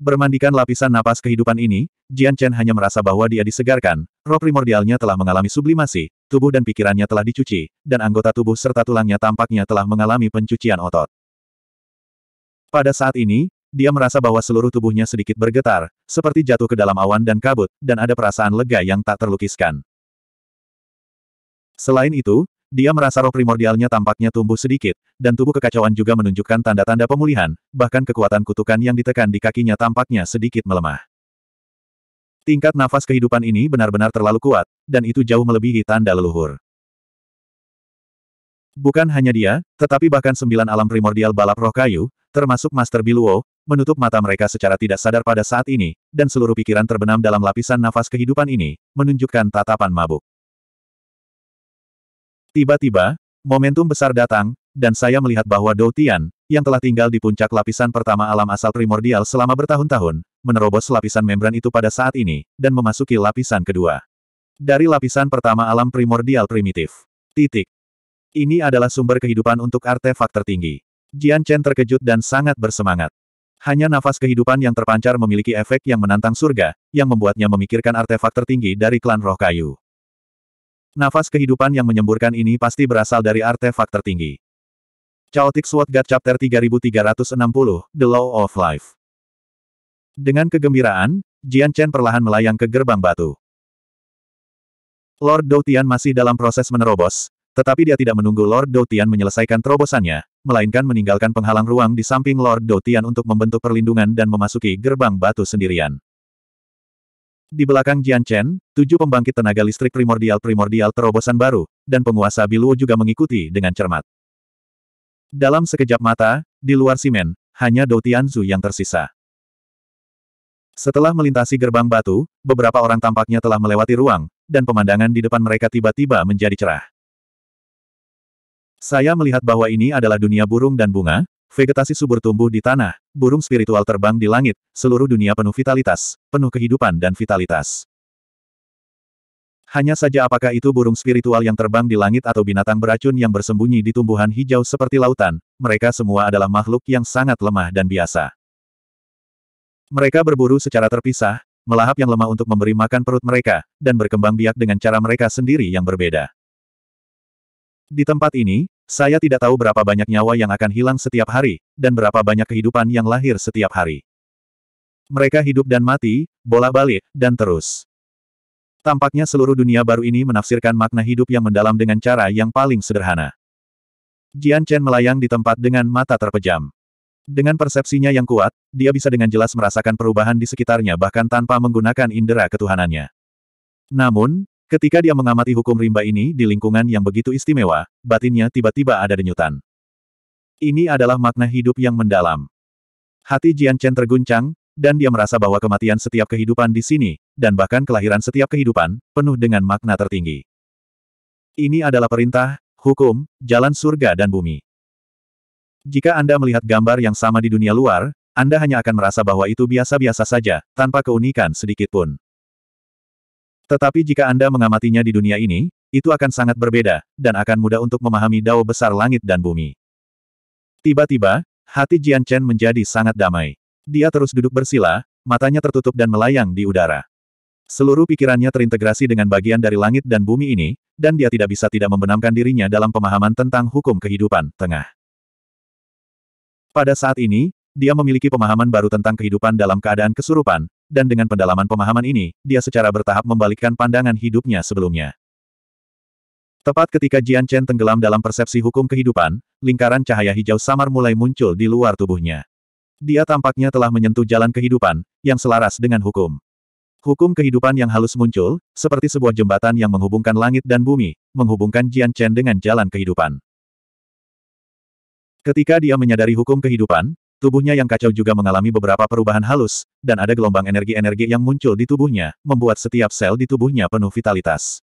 Bermandikan lapisan napas kehidupan ini, Jian Chen hanya merasa bahwa dia disegarkan, roh primordialnya telah mengalami sublimasi, tubuh dan pikirannya telah dicuci, dan anggota tubuh serta tulangnya tampaknya telah mengalami pencucian otot. Pada saat ini, dia merasa bahwa seluruh tubuhnya sedikit bergetar, seperti jatuh ke dalam awan dan kabut, dan ada perasaan lega yang tak terlukiskan. Selain itu, dia merasa roh primordialnya tampaknya tumbuh sedikit, dan tubuh kekacauan juga menunjukkan tanda-tanda pemulihan, bahkan kekuatan kutukan yang ditekan di kakinya tampaknya sedikit melemah. Tingkat nafas kehidupan ini benar-benar terlalu kuat, dan itu jauh melebihi tanda leluhur. Bukan hanya dia, tetapi bahkan sembilan alam primordial balap roh kayu, termasuk Master Biluo, menutup mata mereka secara tidak sadar pada saat ini, dan seluruh pikiran terbenam dalam lapisan nafas kehidupan ini, menunjukkan tatapan mabuk. Tiba-tiba, momentum besar datang, dan saya melihat bahwa Dou Tian, yang telah tinggal di puncak lapisan pertama alam asal primordial selama bertahun-tahun, menerobos lapisan membran itu pada saat ini, dan memasuki lapisan kedua. Dari lapisan pertama alam primordial primitif. Titik. Ini adalah sumber kehidupan untuk artefak tertinggi. Jian Chen terkejut dan sangat bersemangat. Hanya nafas kehidupan yang terpancar memiliki efek yang menantang surga, yang membuatnya memikirkan artefak tertinggi dari klan roh kayu. Nafas kehidupan yang menyemburkan ini pasti berasal dari artefak tertinggi. Chaotic Sword God Chapter 3360, The Law of Life. Dengan kegembiraan, Jian Chen perlahan melayang ke gerbang batu. Lord Doutian masih dalam proses menerobos, tetapi dia tidak menunggu Lord Doutian menyelesaikan terobosannya, melainkan meninggalkan penghalang ruang di samping Lord Doutian untuk membentuk perlindungan dan memasuki gerbang batu sendirian. Di belakang Jian Chen, tujuh pembangkit tenaga listrik primordial-primordial terobosan baru, dan penguasa Biluo juga mengikuti dengan cermat. Dalam sekejap mata, di luar simen, hanya Dou Tianzu yang tersisa. Setelah melintasi gerbang batu, beberapa orang tampaknya telah melewati ruang, dan pemandangan di depan mereka tiba-tiba menjadi cerah. Saya melihat bahwa ini adalah dunia burung dan bunga, vegetasi subur tumbuh di tanah, burung spiritual terbang di langit, seluruh dunia penuh vitalitas, penuh kehidupan dan vitalitas. Hanya saja apakah itu burung spiritual yang terbang di langit atau binatang beracun yang bersembunyi di tumbuhan hijau seperti lautan, mereka semua adalah makhluk yang sangat lemah dan biasa. Mereka berburu secara terpisah, melahap yang lemah untuk memberi makan perut mereka, dan berkembang biak dengan cara mereka sendiri yang berbeda. Di tempat ini, saya tidak tahu berapa banyak nyawa yang akan hilang setiap hari, dan berapa banyak kehidupan yang lahir setiap hari. Mereka hidup dan mati, bola-balik, dan terus. Tampaknya seluruh dunia baru ini menafsirkan makna hidup yang mendalam dengan cara yang paling sederhana. Jian Chen melayang di tempat dengan mata terpejam. Dengan persepsinya yang kuat, dia bisa dengan jelas merasakan perubahan di sekitarnya bahkan tanpa menggunakan indera ketuhanannya. Namun, Ketika dia mengamati hukum rimba ini di lingkungan yang begitu istimewa, batinnya tiba-tiba ada denyutan. Ini adalah makna hidup yang mendalam. Hati Jian Chen terguncang, dan dia merasa bahwa kematian setiap kehidupan di sini, dan bahkan kelahiran setiap kehidupan, penuh dengan makna tertinggi. Ini adalah perintah, hukum, jalan surga dan bumi. Jika Anda melihat gambar yang sama di dunia luar, Anda hanya akan merasa bahwa itu biasa-biasa saja, tanpa keunikan sedikitpun. Tetapi jika Anda mengamatinya di dunia ini, itu akan sangat berbeda, dan akan mudah untuk memahami dao besar langit dan bumi. Tiba-tiba, hati Jian Chen menjadi sangat damai. Dia terus duduk bersila, matanya tertutup dan melayang di udara. Seluruh pikirannya terintegrasi dengan bagian dari langit dan bumi ini, dan dia tidak bisa tidak membenamkan dirinya dalam pemahaman tentang hukum kehidupan tengah. Pada saat ini, dia memiliki pemahaman baru tentang kehidupan dalam keadaan kesurupan, dan dengan pendalaman pemahaman ini, dia secara bertahap membalikkan pandangan hidupnya sebelumnya. Tepat ketika Jian Chen tenggelam dalam persepsi hukum kehidupan, lingkaran cahaya hijau samar mulai muncul di luar tubuhnya. Dia tampaknya telah menyentuh jalan kehidupan, yang selaras dengan hukum. Hukum kehidupan yang halus muncul, seperti sebuah jembatan yang menghubungkan langit dan bumi, menghubungkan Jian Chen dengan jalan kehidupan. Ketika dia menyadari hukum kehidupan, Tubuhnya yang kacau juga mengalami beberapa perubahan halus, dan ada gelombang energi-energi yang muncul di tubuhnya, membuat setiap sel di tubuhnya penuh vitalitas.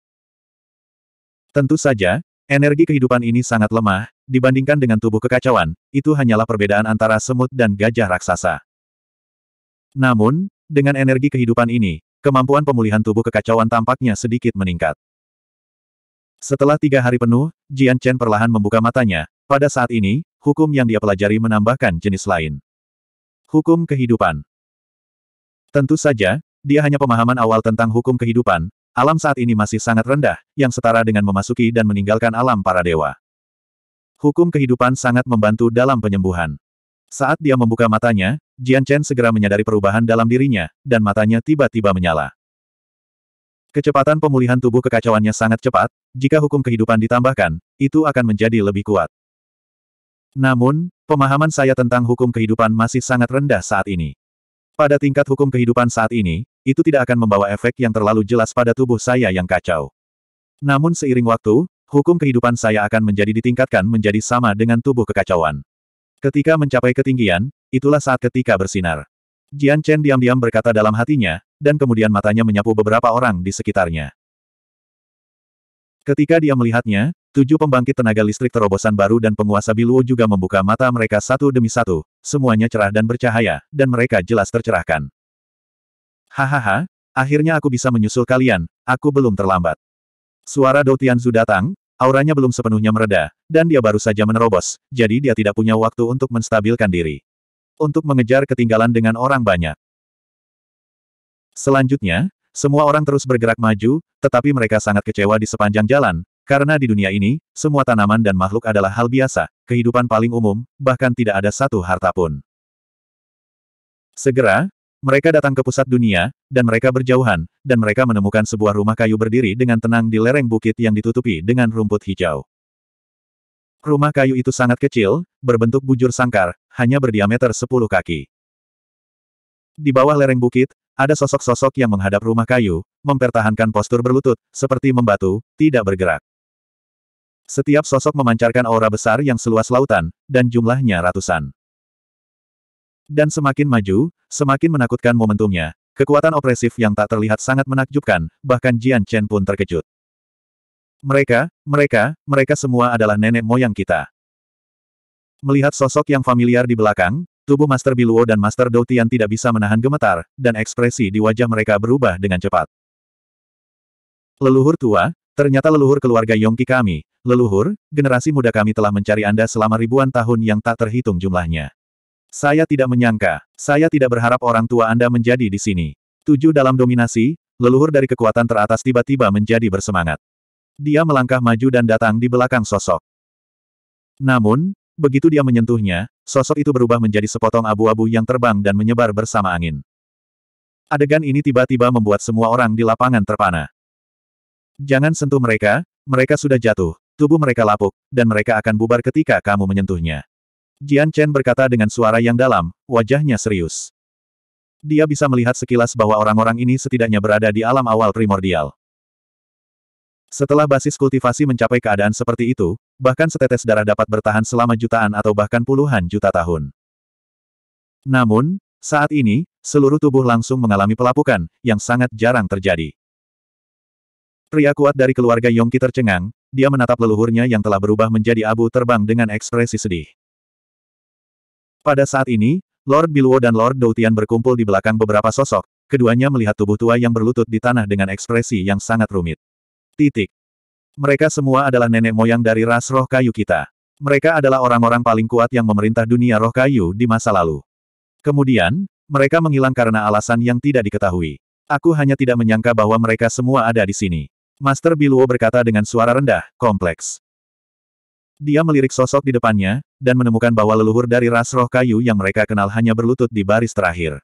Tentu saja, energi kehidupan ini sangat lemah, dibandingkan dengan tubuh kekacauan, itu hanyalah perbedaan antara semut dan gajah raksasa. Namun, dengan energi kehidupan ini, kemampuan pemulihan tubuh kekacauan tampaknya sedikit meningkat. Setelah tiga hari penuh, Jian Chen perlahan membuka matanya. Pada saat ini, hukum yang dia pelajari menambahkan jenis lain. Hukum kehidupan. Tentu saja, dia hanya pemahaman awal tentang hukum kehidupan, alam saat ini masih sangat rendah, yang setara dengan memasuki dan meninggalkan alam para dewa. Hukum kehidupan sangat membantu dalam penyembuhan. Saat dia membuka matanya, Jian Chen segera menyadari perubahan dalam dirinya, dan matanya tiba-tiba menyala. Kecepatan pemulihan tubuh kekacauannya sangat cepat, jika hukum kehidupan ditambahkan, itu akan menjadi lebih kuat. Namun, pemahaman saya tentang hukum kehidupan masih sangat rendah saat ini. Pada tingkat hukum kehidupan saat ini, itu tidak akan membawa efek yang terlalu jelas pada tubuh saya yang kacau. Namun seiring waktu, hukum kehidupan saya akan menjadi ditingkatkan menjadi sama dengan tubuh kekacauan. Ketika mencapai ketinggian, itulah saat ketika bersinar. Jian Chen diam-diam berkata dalam hatinya, dan kemudian matanya menyapu beberapa orang di sekitarnya. Ketika dia melihatnya, Tujuh pembangkit tenaga listrik terobosan baru dan penguasa Biluo juga membuka mata mereka satu demi satu, semuanya cerah dan bercahaya, dan mereka jelas tercerahkan. Hahaha, akhirnya aku bisa menyusul kalian, aku belum terlambat. Suara Dou Tianzu datang, auranya belum sepenuhnya mereda, dan dia baru saja menerobos, jadi dia tidak punya waktu untuk menstabilkan diri. Untuk mengejar ketinggalan dengan orang banyak. Selanjutnya, semua orang terus bergerak maju, tetapi mereka sangat kecewa di sepanjang jalan, karena di dunia ini, semua tanaman dan makhluk adalah hal biasa, kehidupan paling umum, bahkan tidak ada satu harta pun. Segera, mereka datang ke pusat dunia, dan mereka berjauhan, dan mereka menemukan sebuah rumah kayu berdiri dengan tenang di lereng bukit yang ditutupi dengan rumput hijau. Rumah kayu itu sangat kecil, berbentuk bujur sangkar, hanya berdiameter 10 kaki. Di bawah lereng bukit, ada sosok-sosok yang menghadap rumah kayu, mempertahankan postur berlutut, seperti membatu, tidak bergerak. Setiap sosok memancarkan aura besar yang seluas lautan, dan jumlahnya ratusan. Dan semakin maju, semakin menakutkan momentumnya. Kekuatan opresif yang tak terlihat sangat menakjubkan, bahkan Jian Chen pun terkejut. Mereka, mereka, mereka semua adalah nenek moyang kita. Melihat sosok yang familiar di belakang, tubuh Master Biluo dan Master Doutian tidak bisa menahan gemetar, dan ekspresi di wajah mereka berubah dengan cepat. Leluhur tua, Ternyata leluhur keluarga Yongki kami, leluhur, generasi muda kami telah mencari Anda selama ribuan tahun yang tak terhitung jumlahnya. Saya tidak menyangka, saya tidak berharap orang tua Anda menjadi di sini. Tujuh dalam dominasi, leluhur dari kekuatan teratas tiba-tiba menjadi bersemangat. Dia melangkah maju dan datang di belakang sosok. Namun, begitu dia menyentuhnya, sosok itu berubah menjadi sepotong abu-abu yang terbang dan menyebar bersama angin. Adegan ini tiba-tiba membuat semua orang di lapangan terpana. Jangan sentuh mereka, mereka sudah jatuh, tubuh mereka lapuk, dan mereka akan bubar ketika kamu menyentuhnya. Jian Chen berkata dengan suara yang dalam, wajahnya serius. Dia bisa melihat sekilas bahwa orang-orang ini setidaknya berada di alam awal primordial. Setelah basis kultivasi mencapai keadaan seperti itu, bahkan setetes darah dapat bertahan selama jutaan atau bahkan puluhan juta tahun. Namun, saat ini, seluruh tubuh langsung mengalami pelapukan, yang sangat jarang terjadi. Pria kuat dari keluarga Yongki tercengang, dia menatap leluhurnya yang telah berubah menjadi abu terbang dengan ekspresi sedih. Pada saat ini, Lord Biluo dan Lord Doutian berkumpul di belakang beberapa sosok, keduanya melihat tubuh tua yang berlutut di tanah dengan ekspresi yang sangat rumit. Titik. Mereka semua adalah nenek moyang dari ras roh kayu kita. Mereka adalah orang-orang paling kuat yang memerintah dunia roh kayu di masa lalu. Kemudian, mereka menghilang karena alasan yang tidak diketahui. Aku hanya tidak menyangka bahwa mereka semua ada di sini. Master Biluo berkata dengan suara rendah, kompleks. Dia melirik sosok di depannya, dan menemukan bahwa leluhur dari ras roh kayu yang mereka kenal hanya berlutut di baris terakhir.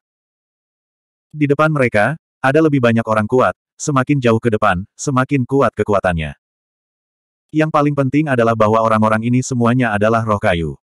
Di depan mereka, ada lebih banyak orang kuat, semakin jauh ke depan, semakin kuat kekuatannya. Yang paling penting adalah bahwa orang-orang ini semuanya adalah roh kayu.